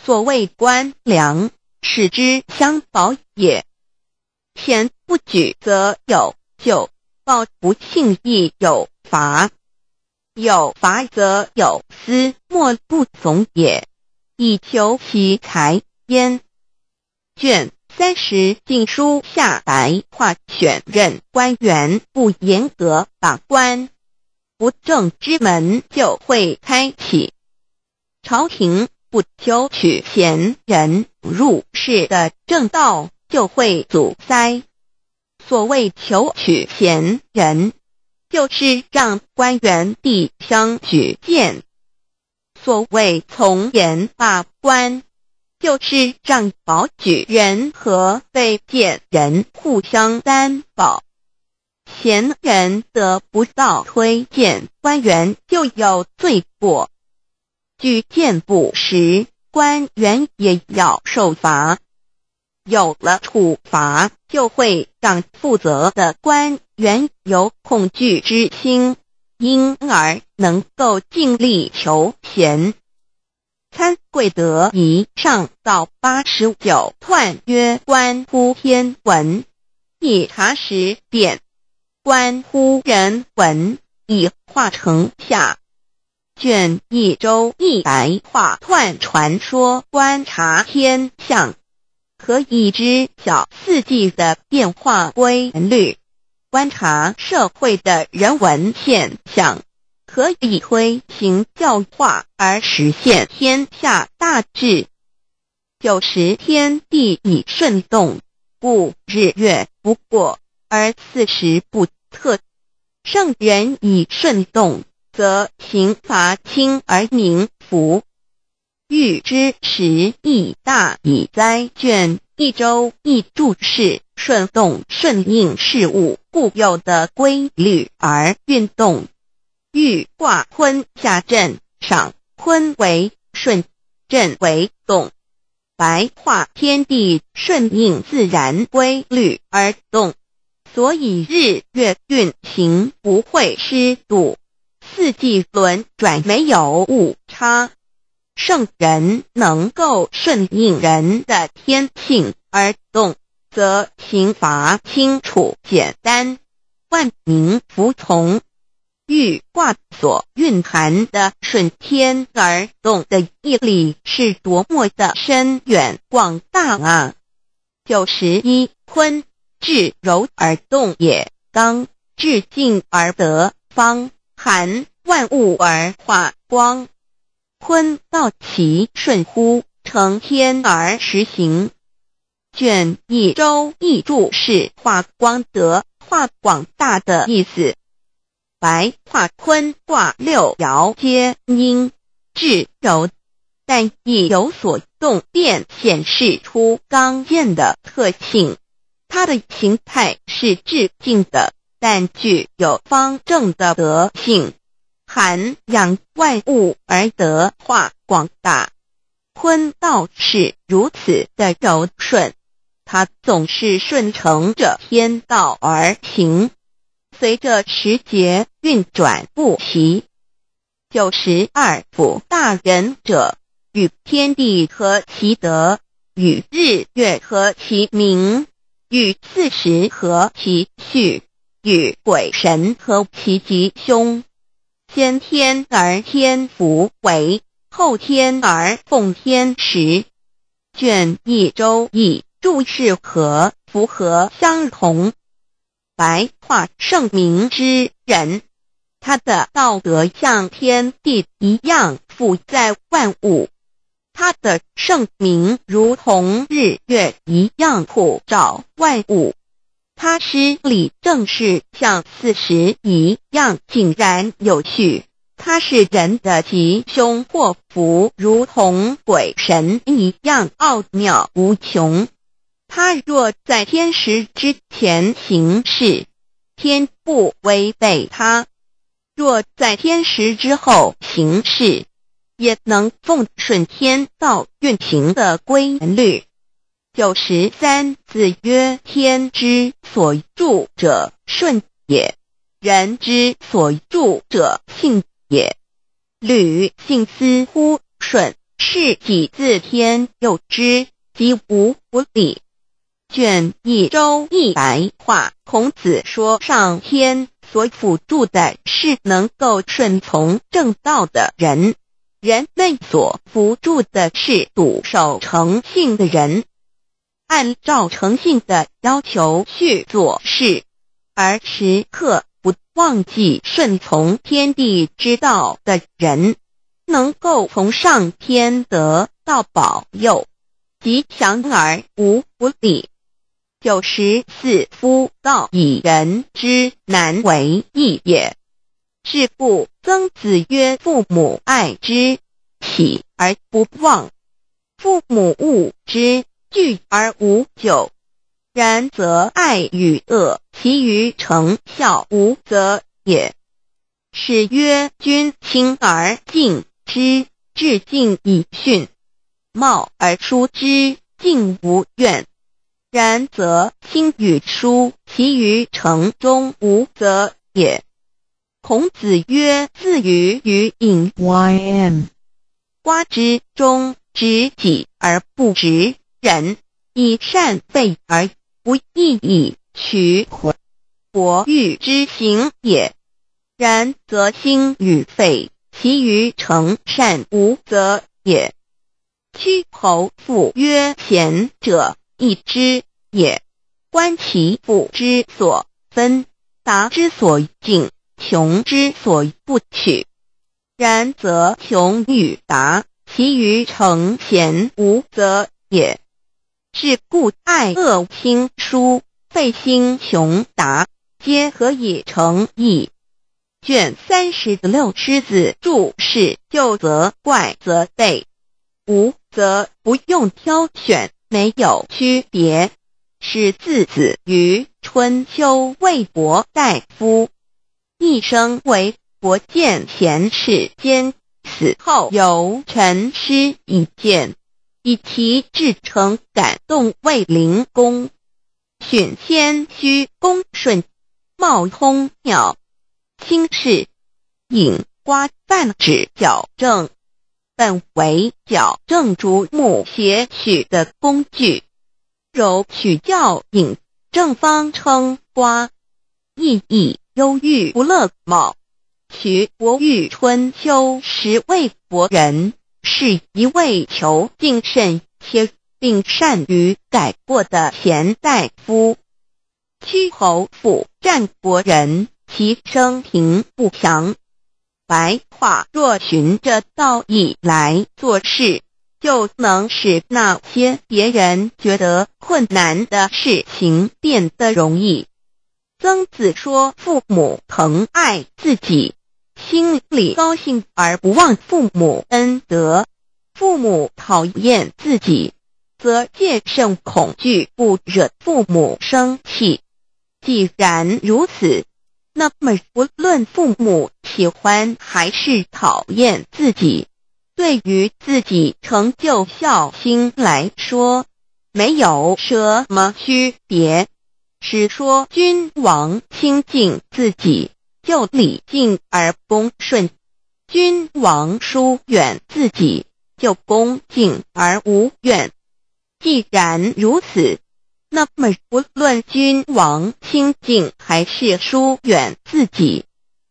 S1: 所谓官良，使之相保也。贤不举，则有咎；报不庆，亦有罚。有罚则有私，莫不从也，以求其才焉。卷。三十，禁书下白话选任官员不严格把关，不正之门就会开启；朝廷不求取贤人入仕的正道就会阻塞。所谓求取贤人，就是让官员递相举荐；所谓从严把关。就是让保举人和被荐人互相担保，贤人得不到推荐，官员就有罪过；举荐不实，官员也要受罚。有了处罚，就会让负责的官员有恐惧之心，因而能够尽力求贤。参贵德以上到八十九，彖曰：观乎天文，以查时变；关乎人文，以化成下。卷一周一白话，彖传说观察天象，可以知晓四季的变化规律；观察社会的人文现象。可以推行教化而实现天下大治。九十天地以顺动，故日月不过而四时不特。圣人以顺动，则刑罚轻而民服。欲知时亦大以哉。卷一周一注释：顺动，顺应事物固有的规律而运动。欲挂坤下震上，坤为顺，震为动。白化天地顺应自然规律而动，所以日月运行不会失度，四季轮转没有误差。圣人能够顺应人的天性而动，则刑罚清楚简单，万民服从。玉卦所蕴含的顺天而动的毅力是多么的深远广大啊！九十一，坤，至柔而动也，刚至静而得方，含万物而化光。坤道其顺乎？成天而时行。卷一周易注是化光德，化广大的意思。白化坤卦六爻皆阴至柔，但亦有所动变，显示出刚健的特性。它的形态是致敬的，但具有方正的德性，涵养万物而德化广大。坤道是如此的柔顺，它总是顺承着天道而行。随着时节运转不齐，九十二辅大人者，与天地合其德，与日月合其名，与四时合其序，与鬼神合其吉凶。先天而天福为，后天而奉天时。卷一周易注释和符合相同。白化圣明之人，他的道德像天地一样覆在万物，他的圣明如同日月一样普照万物，他诗里正是像四时一样井然有序，他是人的吉凶祸福，如同鬼神一样奥妙无穷。他若在天时之前行事，天不违背他；若在天时之后行事，也能奉顺天道运行的规律。九十三子曰：“天之所助者顺也，人之所助者信也。履信思乎顺，是己自天佑之，即无不理。卷一周一白话。孔子说：“上天所辅助的是能够顺从正道的人，人类所辅助的是笃守诚信的人。按照诚信的要求去做事，而时刻不忘记顺从天地之道的人，能够从上天得到保佑，吉祥而无不利。九十四夫道以人之难为易也是故曾子曰父母爱之喜而不忘父母恶之惧而无咎然则爱与恶其于成效无则也是曰君亲而敬之至敬以训貌而出之敬无怨。然则亲与疏，其余成中无则也。孔子曰：“自于于隐，寡之中执己而不执人，以善备而不义以取博伯欲之行也。”然则兴与废，其余成善无则也。屈侯父曰：“贤者益之。”也观其不知所分，达之所尽，穷之所不取。然则穷与达，其于成贤无则也。是故爱恶兴疏废兴穷达，皆可以成义。卷三十六狮子注释就则怪则备无则不用挑选没有区别。是字子于春秋魏国大夫，一生为国建贤士，兼死后由陈师以荐，以其至诚感动卫灵公，训谦虚恭顺，貌通妙轻视，引刮泛指矫正，本为矫正竹木邪曲的工具。柔曲教引正方称瓜，意义忧郁不乐貌。徐伯玉春秋时为国人，是一位求进甚切，并善于改过的贤大夫。屈侯府战国人，其生平不详，白话若循着道义来做事。就能使那些别人觉得困难的事情变得容易。曾子说：“父母疼爱自己，心里高兴而不忘父母恩德；父母讨厌自己，则戒慎恐惧，不惹父母生气。既然如此，那么不论父母喜欢还是讨厌自己。”对于自己成就孝心来说，没有什么区别。是说君王亲近自己，就礼敬而恭顺；君王疏远自己，就恭敬而无怨。既然如此，那么无论君王亲近还是疏远自己，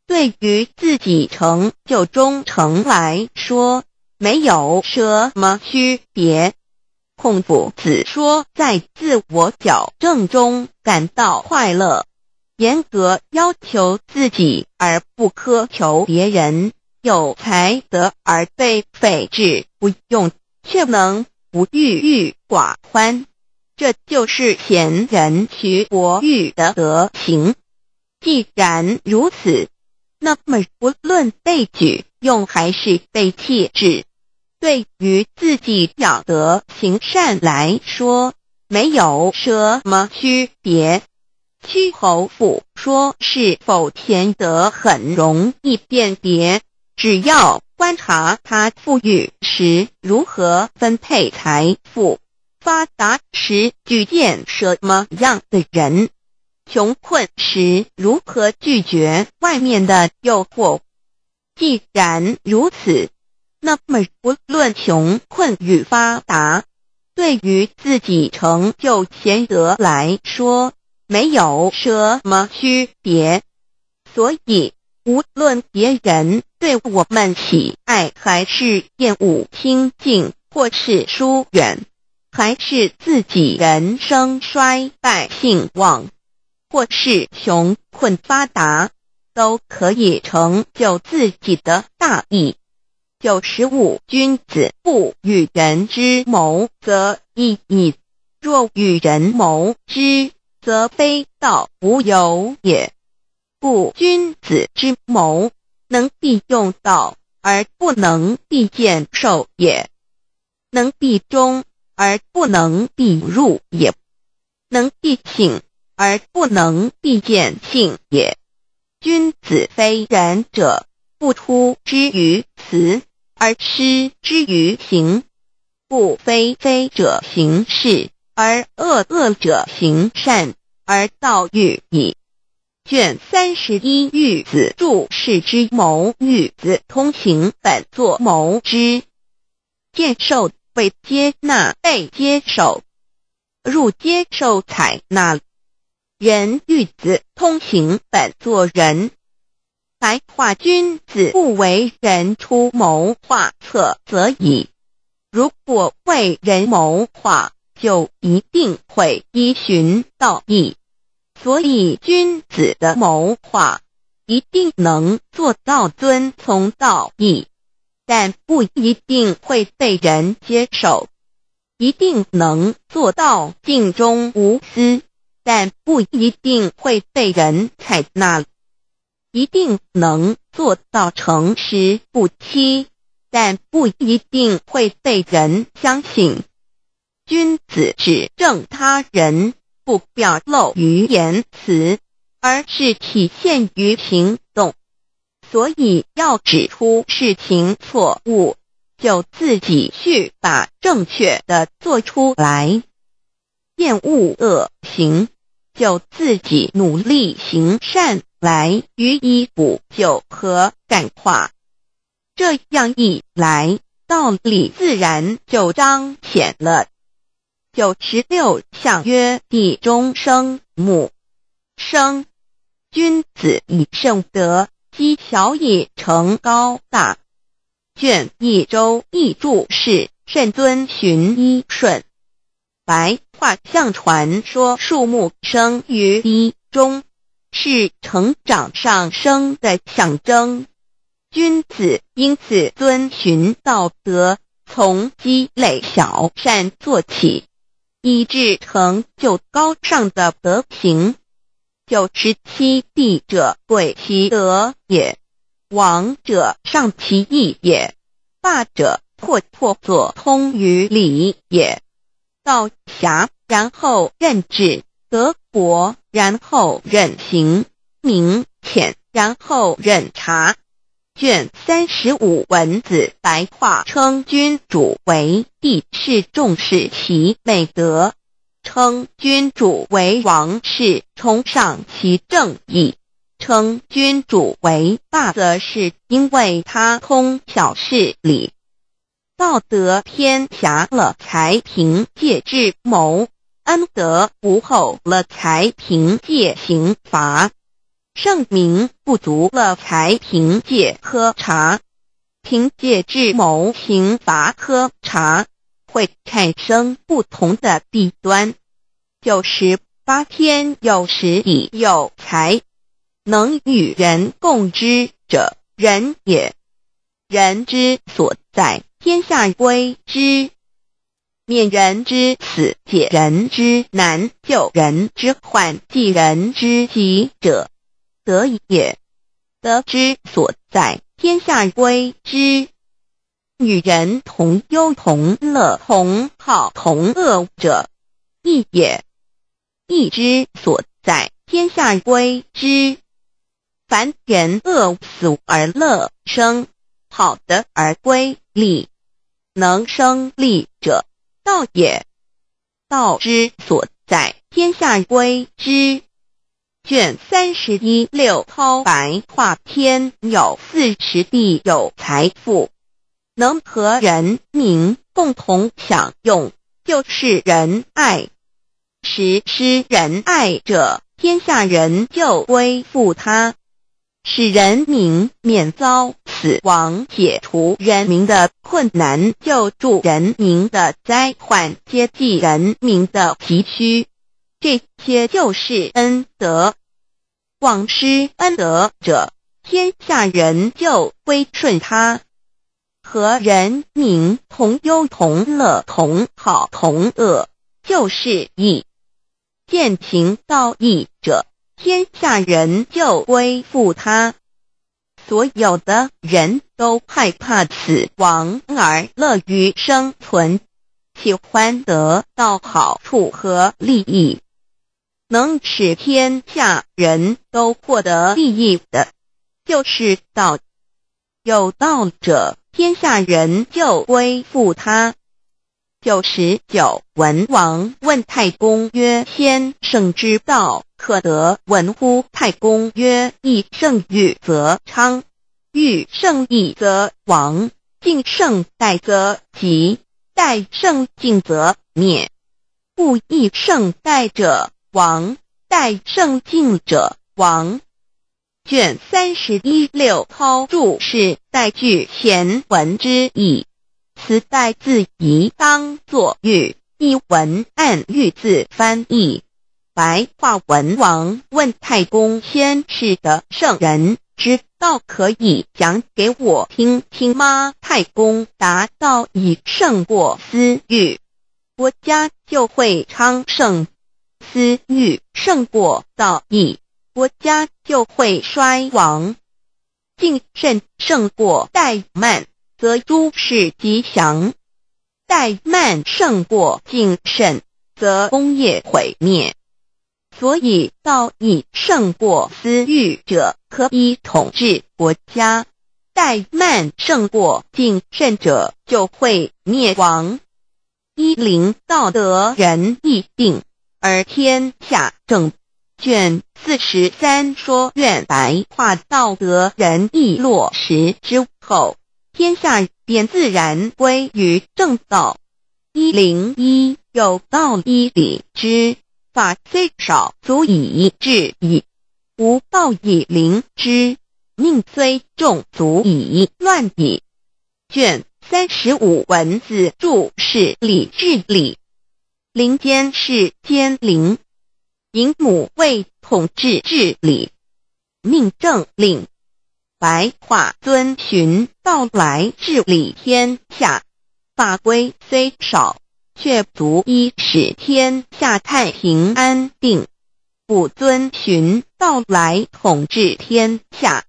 S1: 对于自己成就忠诚来说，没有什么区别。孔夫子说，在自我矫正中感到快乐，严格要求自己而不苛求别人，有才德而被废置不用，却能不郁郁寡欢，这就是贤人徐伯玉的德行。既然如此，那么不论被举用还是被弃置。对于自己养德行善来说，没有什么区别。屈侯府说：“是否贤德很容易辨别，只要观察他富裕时如何分配财富，发达时举荐什么样的人，穷困时如何拒绝外面的诱惑。既然如此。”那么，无论穷困与发达，对于自己成就贤德来说，没有什么区别。所以，无论别人对我们喜爱还是厌恶，亲近或是疏远，还是自己人生衰败兴旺，或是穷困发达，都可以成就自己的大义。九十五，君子不与人之谋则已矣；若与人谋之，则非道无有也。故君子之谋，能必用道而不能必见受也；能必忠而不能必入也；能必信而不能必见信也。君子非仁者。不出之于辞，而失之于行。故非非者行是，而恶恶者行善，而道欲矣。卷三十一，欲子注释之谋，欲子通行本作谋之。见受被接纳，被接受，入接受采纳。人欲子通行本作人。白话：君子不为人出谋划策则已，如果为人谋划，就一定会依循道义。所以，君子的谋划一定能做到遵从道义，但不一定会被人接受；一定能做到尽忠无私，但不一定会被人采纳。一定能做到诚实不欺，但不一定会被人相信。君子指正他人，不表露于言辞，而是体现于行动。所以要指出事情错误，就自己去把正确的做出来，厌恶恶行。就自己努力行善来予以补救和感化，这样一来道理自然就彰显了。九十六相曰：地中生木，生君子以圣德积巧以成高大。卷一周一注释，慎遵循一顺，白。话相传说，树木生于一中，是成长上升的象征。君子因此遵循道德，从积累小善做起，以至成就高尚的德行。九十七地者，贵其德也；王者，上其义也；霸者，破破作通于理也。道侠，然后任治；德国，然后任刑；明浅，然后任察。卷三十五文子白话：称君主为帝，是重视其美德；称君主为王，是崇尚其正义；称君主为霸，则是因为他通晓事理。道德偏狭了，才凭借智谋；恩德不厚了，才凭借刑罚；圣明不足了，才凭借喝茶，凭借智谋、刑罚、喝茶，会产生不同的弊端。九十八天，有时以有才能与人共之者，人也。人之所在。天下归之，免人之死，解人之难，救人之患，济人之急者，得也。得之所在，天下归之。与人同忧同乐同好同恶者，亦也。义之所在，天下归之。凡人恶死而乐生，好的而归利。能生利者，道也。道之所在，天下归之。卷三十一，六涛白话篇：有四十地有财富，能和人民共同享用，就是仁爱。实施仁爱者，天下人就归附他。使人民免遭死亡，解除人民的困难，救助人民的灾患，接济人民的急需，这些就是恩德。广施恩德者，天下人就归顺他，和人民同忧同乐，同好同恶，就是义。践行道义者。天下人就归附他，所有的人都害怕死亡而乐于生存，喜欢得到好处和利益，能使天下人都获得利益的，就是道。有道者，天下人就归附他。九十九，文王问太公曰：“先圣之道，可得闻乎？”太公曰：“义圣欲则昌，欲胜义则亡。敬胜待则吉，待胜敬则灭。故义胜待者亡，待胜敬者亡。”卷三十一六，抛注释代句贤文之意。词带字宜当作译译文按字字翻译。白话文王问太公：“先是的圣人知道可以讲给我听听吗？”太公答：“道以胜过私欲，国家就会昌盛；私欲胜过道义，国家就会衰亡。谨慎胜过怠慢。”则诸事吉祥，怠慢胜过敬慎，则功业毁灭。所以道义胜过私欲者，可以统治国家；怠慢胜过敬慎者，就会灭亡。一零道德仁义定，而天下正。卷四十三说愿白话道德仁义落实之后。天下便自然归于正道。一零一有道一理之法虽少足以治矣，无道以灵之命虽重足以乱矣。卷三十五文字注释：礼治理，林间是天灵，引母为统治治理，命正令。白话遵循道来治理天下，法规虽少，却足以使天下太平安定。不遵循道来统治天下，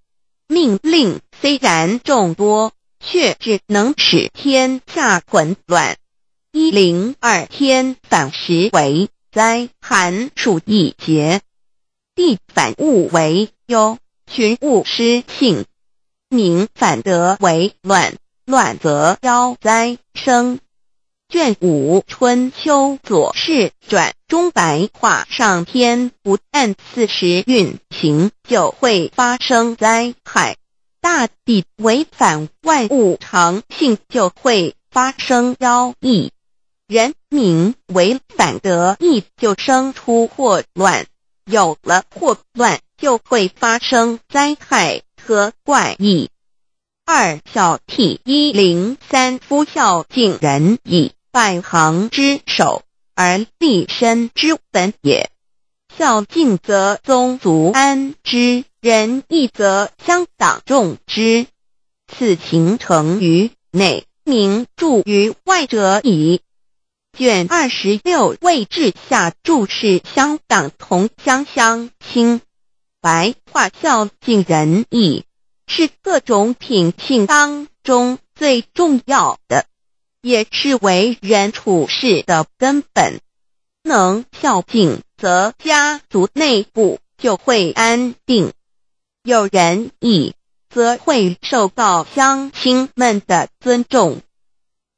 S1: 命令虽然众多，却只能使天下混乱。一零二天反时为灾，寒暑易节，地反物为忧。寻物失性，民反得为乱，乱则妖灾生。卷五《春秋左氏传》中白话上天不按四时运行就会发生灾害，大地违反万物常性就会发生妖异，人民违反德意，就生出祸乱，有了祸乱。就会发生灾害和怪异。二孝悌一零三夫孝敬仁义，百行之首，而立身之本也。孝敬则宗族安之，仁义则乡党重之。此情成于内，明著于外者矣。卷二十六位至下注释乡党同乡乡亲。白话孝敬仁义是各种品性当中最重要的，也是为人处事的根本。能孝敬，则家族内部就会安定；有仁义，则会受到乡亲们的尊重。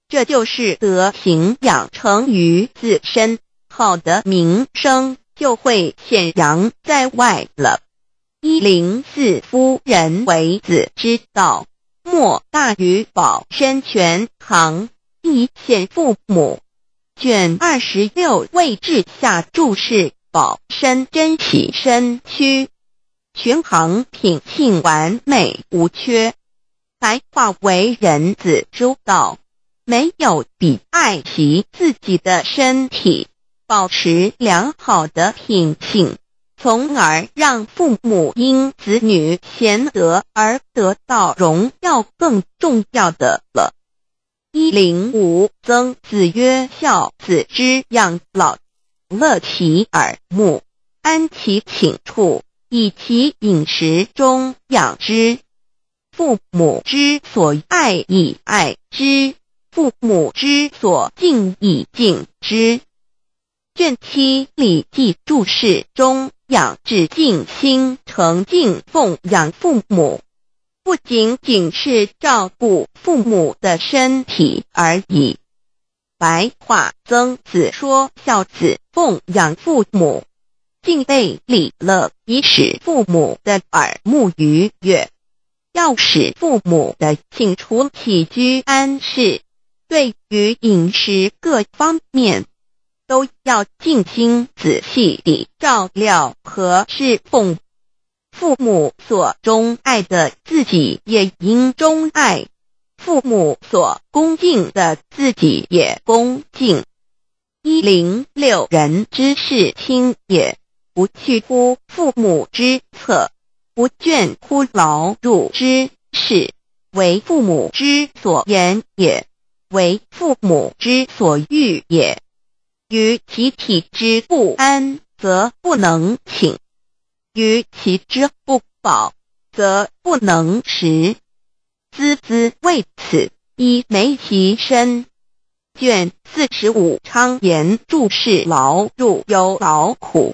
S1: 这就是德行养成于自身，好的名声就会显扬在外了。一零四夫人为子之道，莫大于保身全行，以显父母。卷二十六位置下注释：保身，珍惜身躯；全行，品性完美无缺。白话为人子之道，没有比爱惜自己的身体，保持良好的品性。从而让父母因子女贤德而得到荣耀，更重要的了。一零五，曾子曰：“孝，子之养老，乐其耳目，安其寝处，以其饮食中养之。父母之所爱以爱之，父母之所敬以敬之。”《卷期礼记·注释》中：“养子敬心、诚敬奉养父母，不仅仅是照顾父母的身体而已。”白话：曾子说，“孝子奉养父母，敬备礼乐，以使父母的耳目愉悦；要使父母的请除起居安适，对于饮食各方面。”都要尽心仔细地照料和侍奉父母所钟爱的自己，也应钟爱父母所恭敬的自己，也恭敬。一零六人之事亲也不去乎父母之策，不倦乎劳碌之事，为父母之所言也，为父母之所欲也。于其体之不安，则不能寝；于其之不饱，则不能食。孜孜为此，以没其身。卷四十五，昌言注释：劳入有劳苦，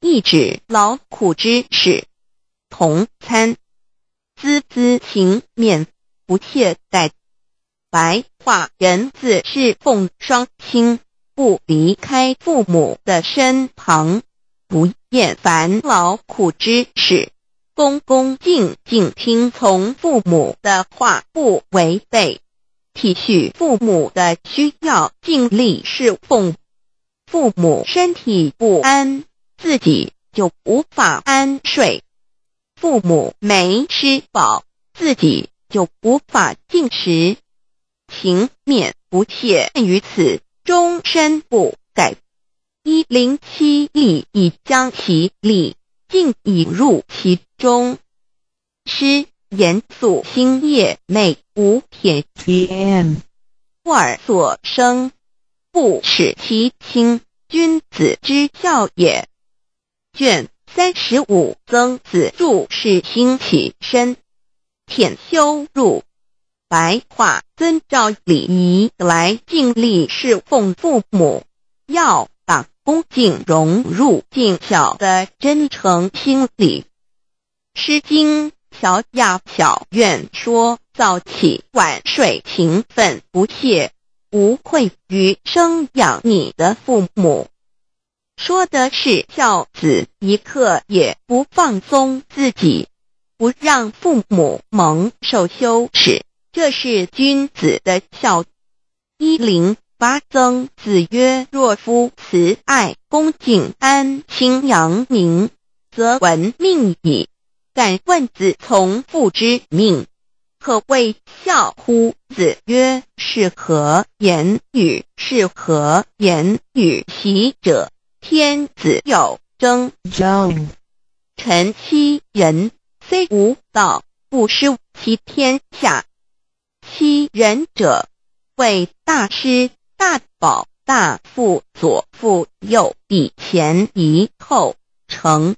S1: 一指劳苦之始。同参，孜孜勤勉，不懈怠。白话人字侍奉双亲。不离开父母的身旁，不厌烦劳苦之事，恭恭敬敬听从父母的话，不违背，体恤父母的需要，尽力侍奉父母。身体不安，自己就无法安睡；父母没吃饱，自己就无法进食。情面不切于此。终身不改，一零七力已将其力尽已入其中。师严肃心业内无铁，而所生不使其亲君子之教也。卷三十五，曾子注是兴起身，潜修入。白话，遵照礼仪来尽力侍奉父母，要把恭敬融入尽孝的真诚心里。《诗经》小雅小苑说：“早起晚睡，勤奋不懈，无愧于生养你的父母。”说的是孝子一刻也不放松自己，不让父母蒙受羞耻。这是君子的孝。一零八，曾子曰：“若夫慈爱恭敬，安亲扬名，则闻命矣。敢问子从父之命，可谓孝乎？”子曰：“是何言语？是何言语？其者天子有争臣七人，虽无道，不失其天下。”七仁者，为大师、大宝、大富、左富、右比前、比后，成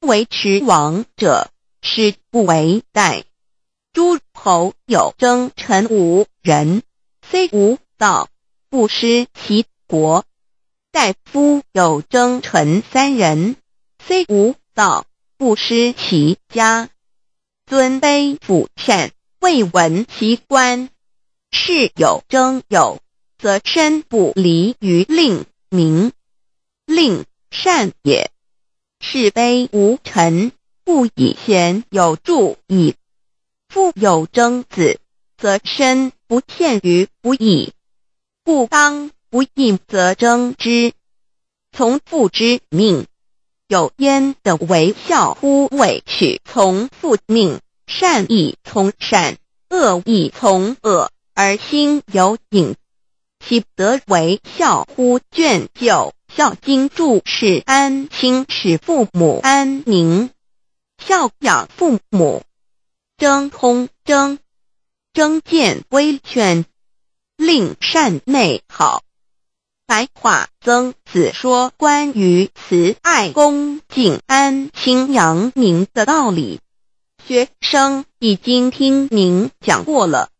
S1: 为持王者，师不为代。诸侯有争臣无人，虽无道不失其国；大夫有争臣三人，虽无道不失其家。尊卑不善。未闻其官，事有争有，则身不离于令名；令善也。是卑无臣，不以贤有助矣。父有争子，则身不欠于不义，故当不义则争之，从父之命有焉得为孝乎？为取从父命。善意从善，恶意从恶，而心有隐，其德为孝乎？卷九《孝经》注释：安亲使父母安宁，孝养父母，争通争，争建威劝，令善内好。白话《曾子说》关于慈爱、恭敬、安亲、扬名的道理。学生已经听您讲过了，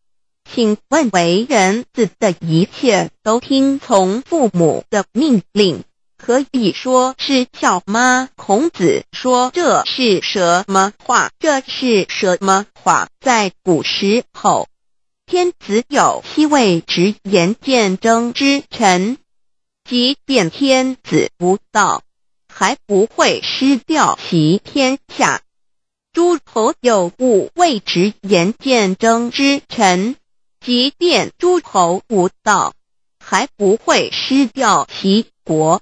S1: 请问为人子的一切都听从父母的命令，可以说是孝吗？孔子说这是什么话？这是什么话？在古时候，天子有七位直言谏争之臣，即便天子不道，还不会失掉其天下。诸侯有五位直言见争之臣，即便诸侯无道，还不会失掉其国。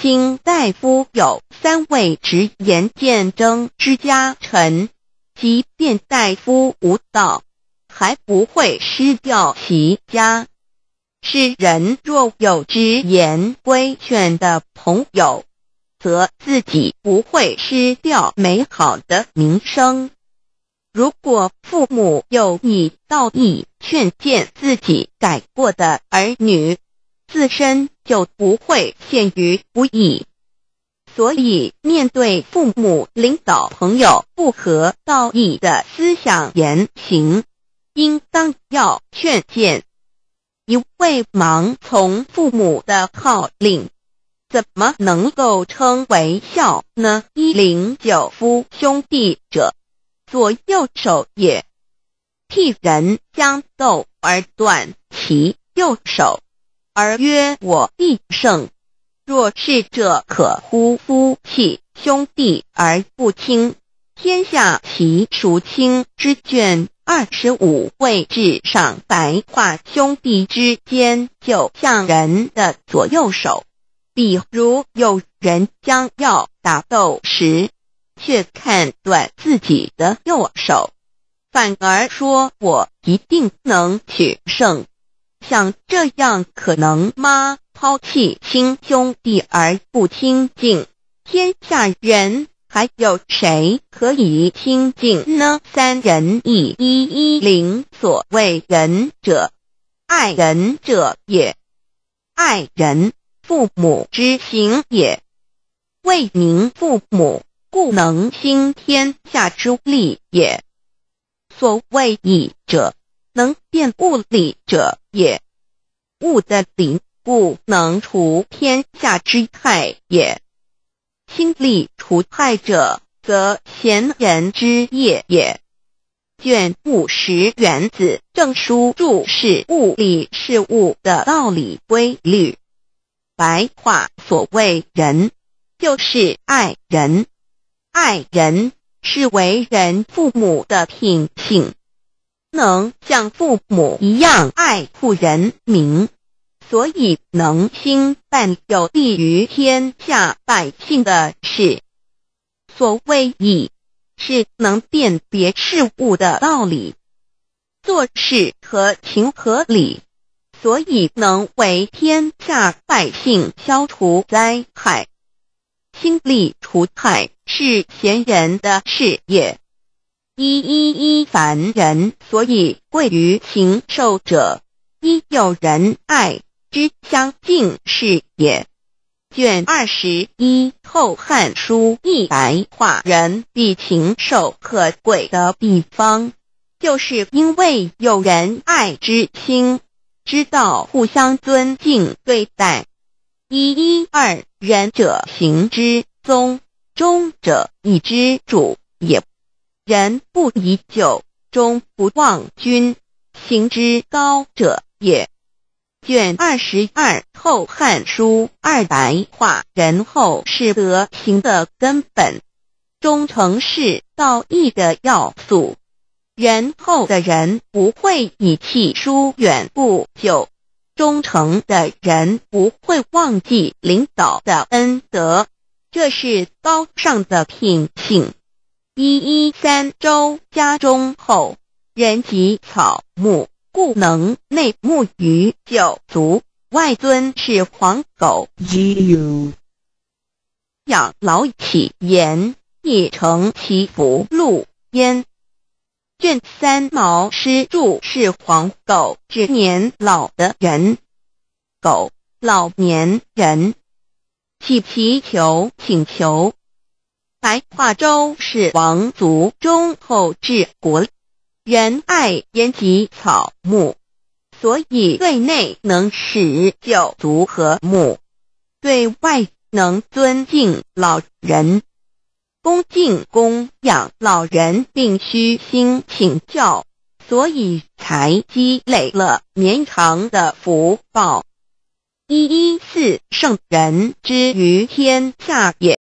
S1: 卿大夫有三位直言见争之家臣，即便大夫无道，还不会失掉其家。世人若有直言规劝的朋友，则自己不会失掉美好的名声。如果父母有以道义劝谏自己改过的儿女，自身就不会陷于不义。所以，面对父母、领导、朋友不合道义的思想言行，应当要劝谏，一味盲从父母的号令。怎么能够称为孝呢？一零九夫兄弟者，左右手也。替人将斗而断其右手，而曰我必胜。若是者可乎？夫妻兄弟而不亲，天下其孰亲之？卷二十五位至上白话，兄弟之间就像人的左右手。比如有人将要打斗时，却看断自己的右手，反而说我一定能取胜。像这样可能吗？抛弃亲兄弟而不亲近天下人，还有谁可以亲近呢？三人以一一零所谓仁者，爱人者也。爱人。父母之行也，为民父母，故能兴天下之利也。所谓义者，能辨物理者也。物的理，故能除天下之害也。兴利除害者，则贤人之业也。卷五十原子证书注释物理事物的道理规律。白话，所谓仁，就是爱人，爱人是为人父母的品性，能像父母一样爱护人民，所以能兴办有利于天下百姓的事。所谓义，是能辨别事物的道理，做事合情合理。所以能为天下百姓消除灾害，清利除害是贤人的事业。一一一凡人所以贵于禽兽者，一有仁爱之相敬是也。卷二十一《后汉书》一白话：人比禽兽可贵的地方，就是因为有仁爱之心。知道，互相尊敬对待。一一二仁者行之，宗；忠者以之主也。人不以久，忠不忘君，行之高者也。卷二十二《后汉书》二白话仁厚是德行的根本，忠诚是道义的要素。仁厚的人不会以气疏远不久。忠诚的人不会忘记领导的恩德，这是高尚的品性。一一三周家中后人及草木，故能内慕于九族，外尊是黄狗。养老起言，亦成其福禄焉。镇三毛吃住是黄狗，指年老的人。狗老年人乞祈求请求。白化州是王族中后治国仁爱延及草木，所以对内能使九族和睦，对外能尊敬老人。恭敬供养老人，并虚心请教，所以才积累了绵长的福报。一一四圣人之于天下也。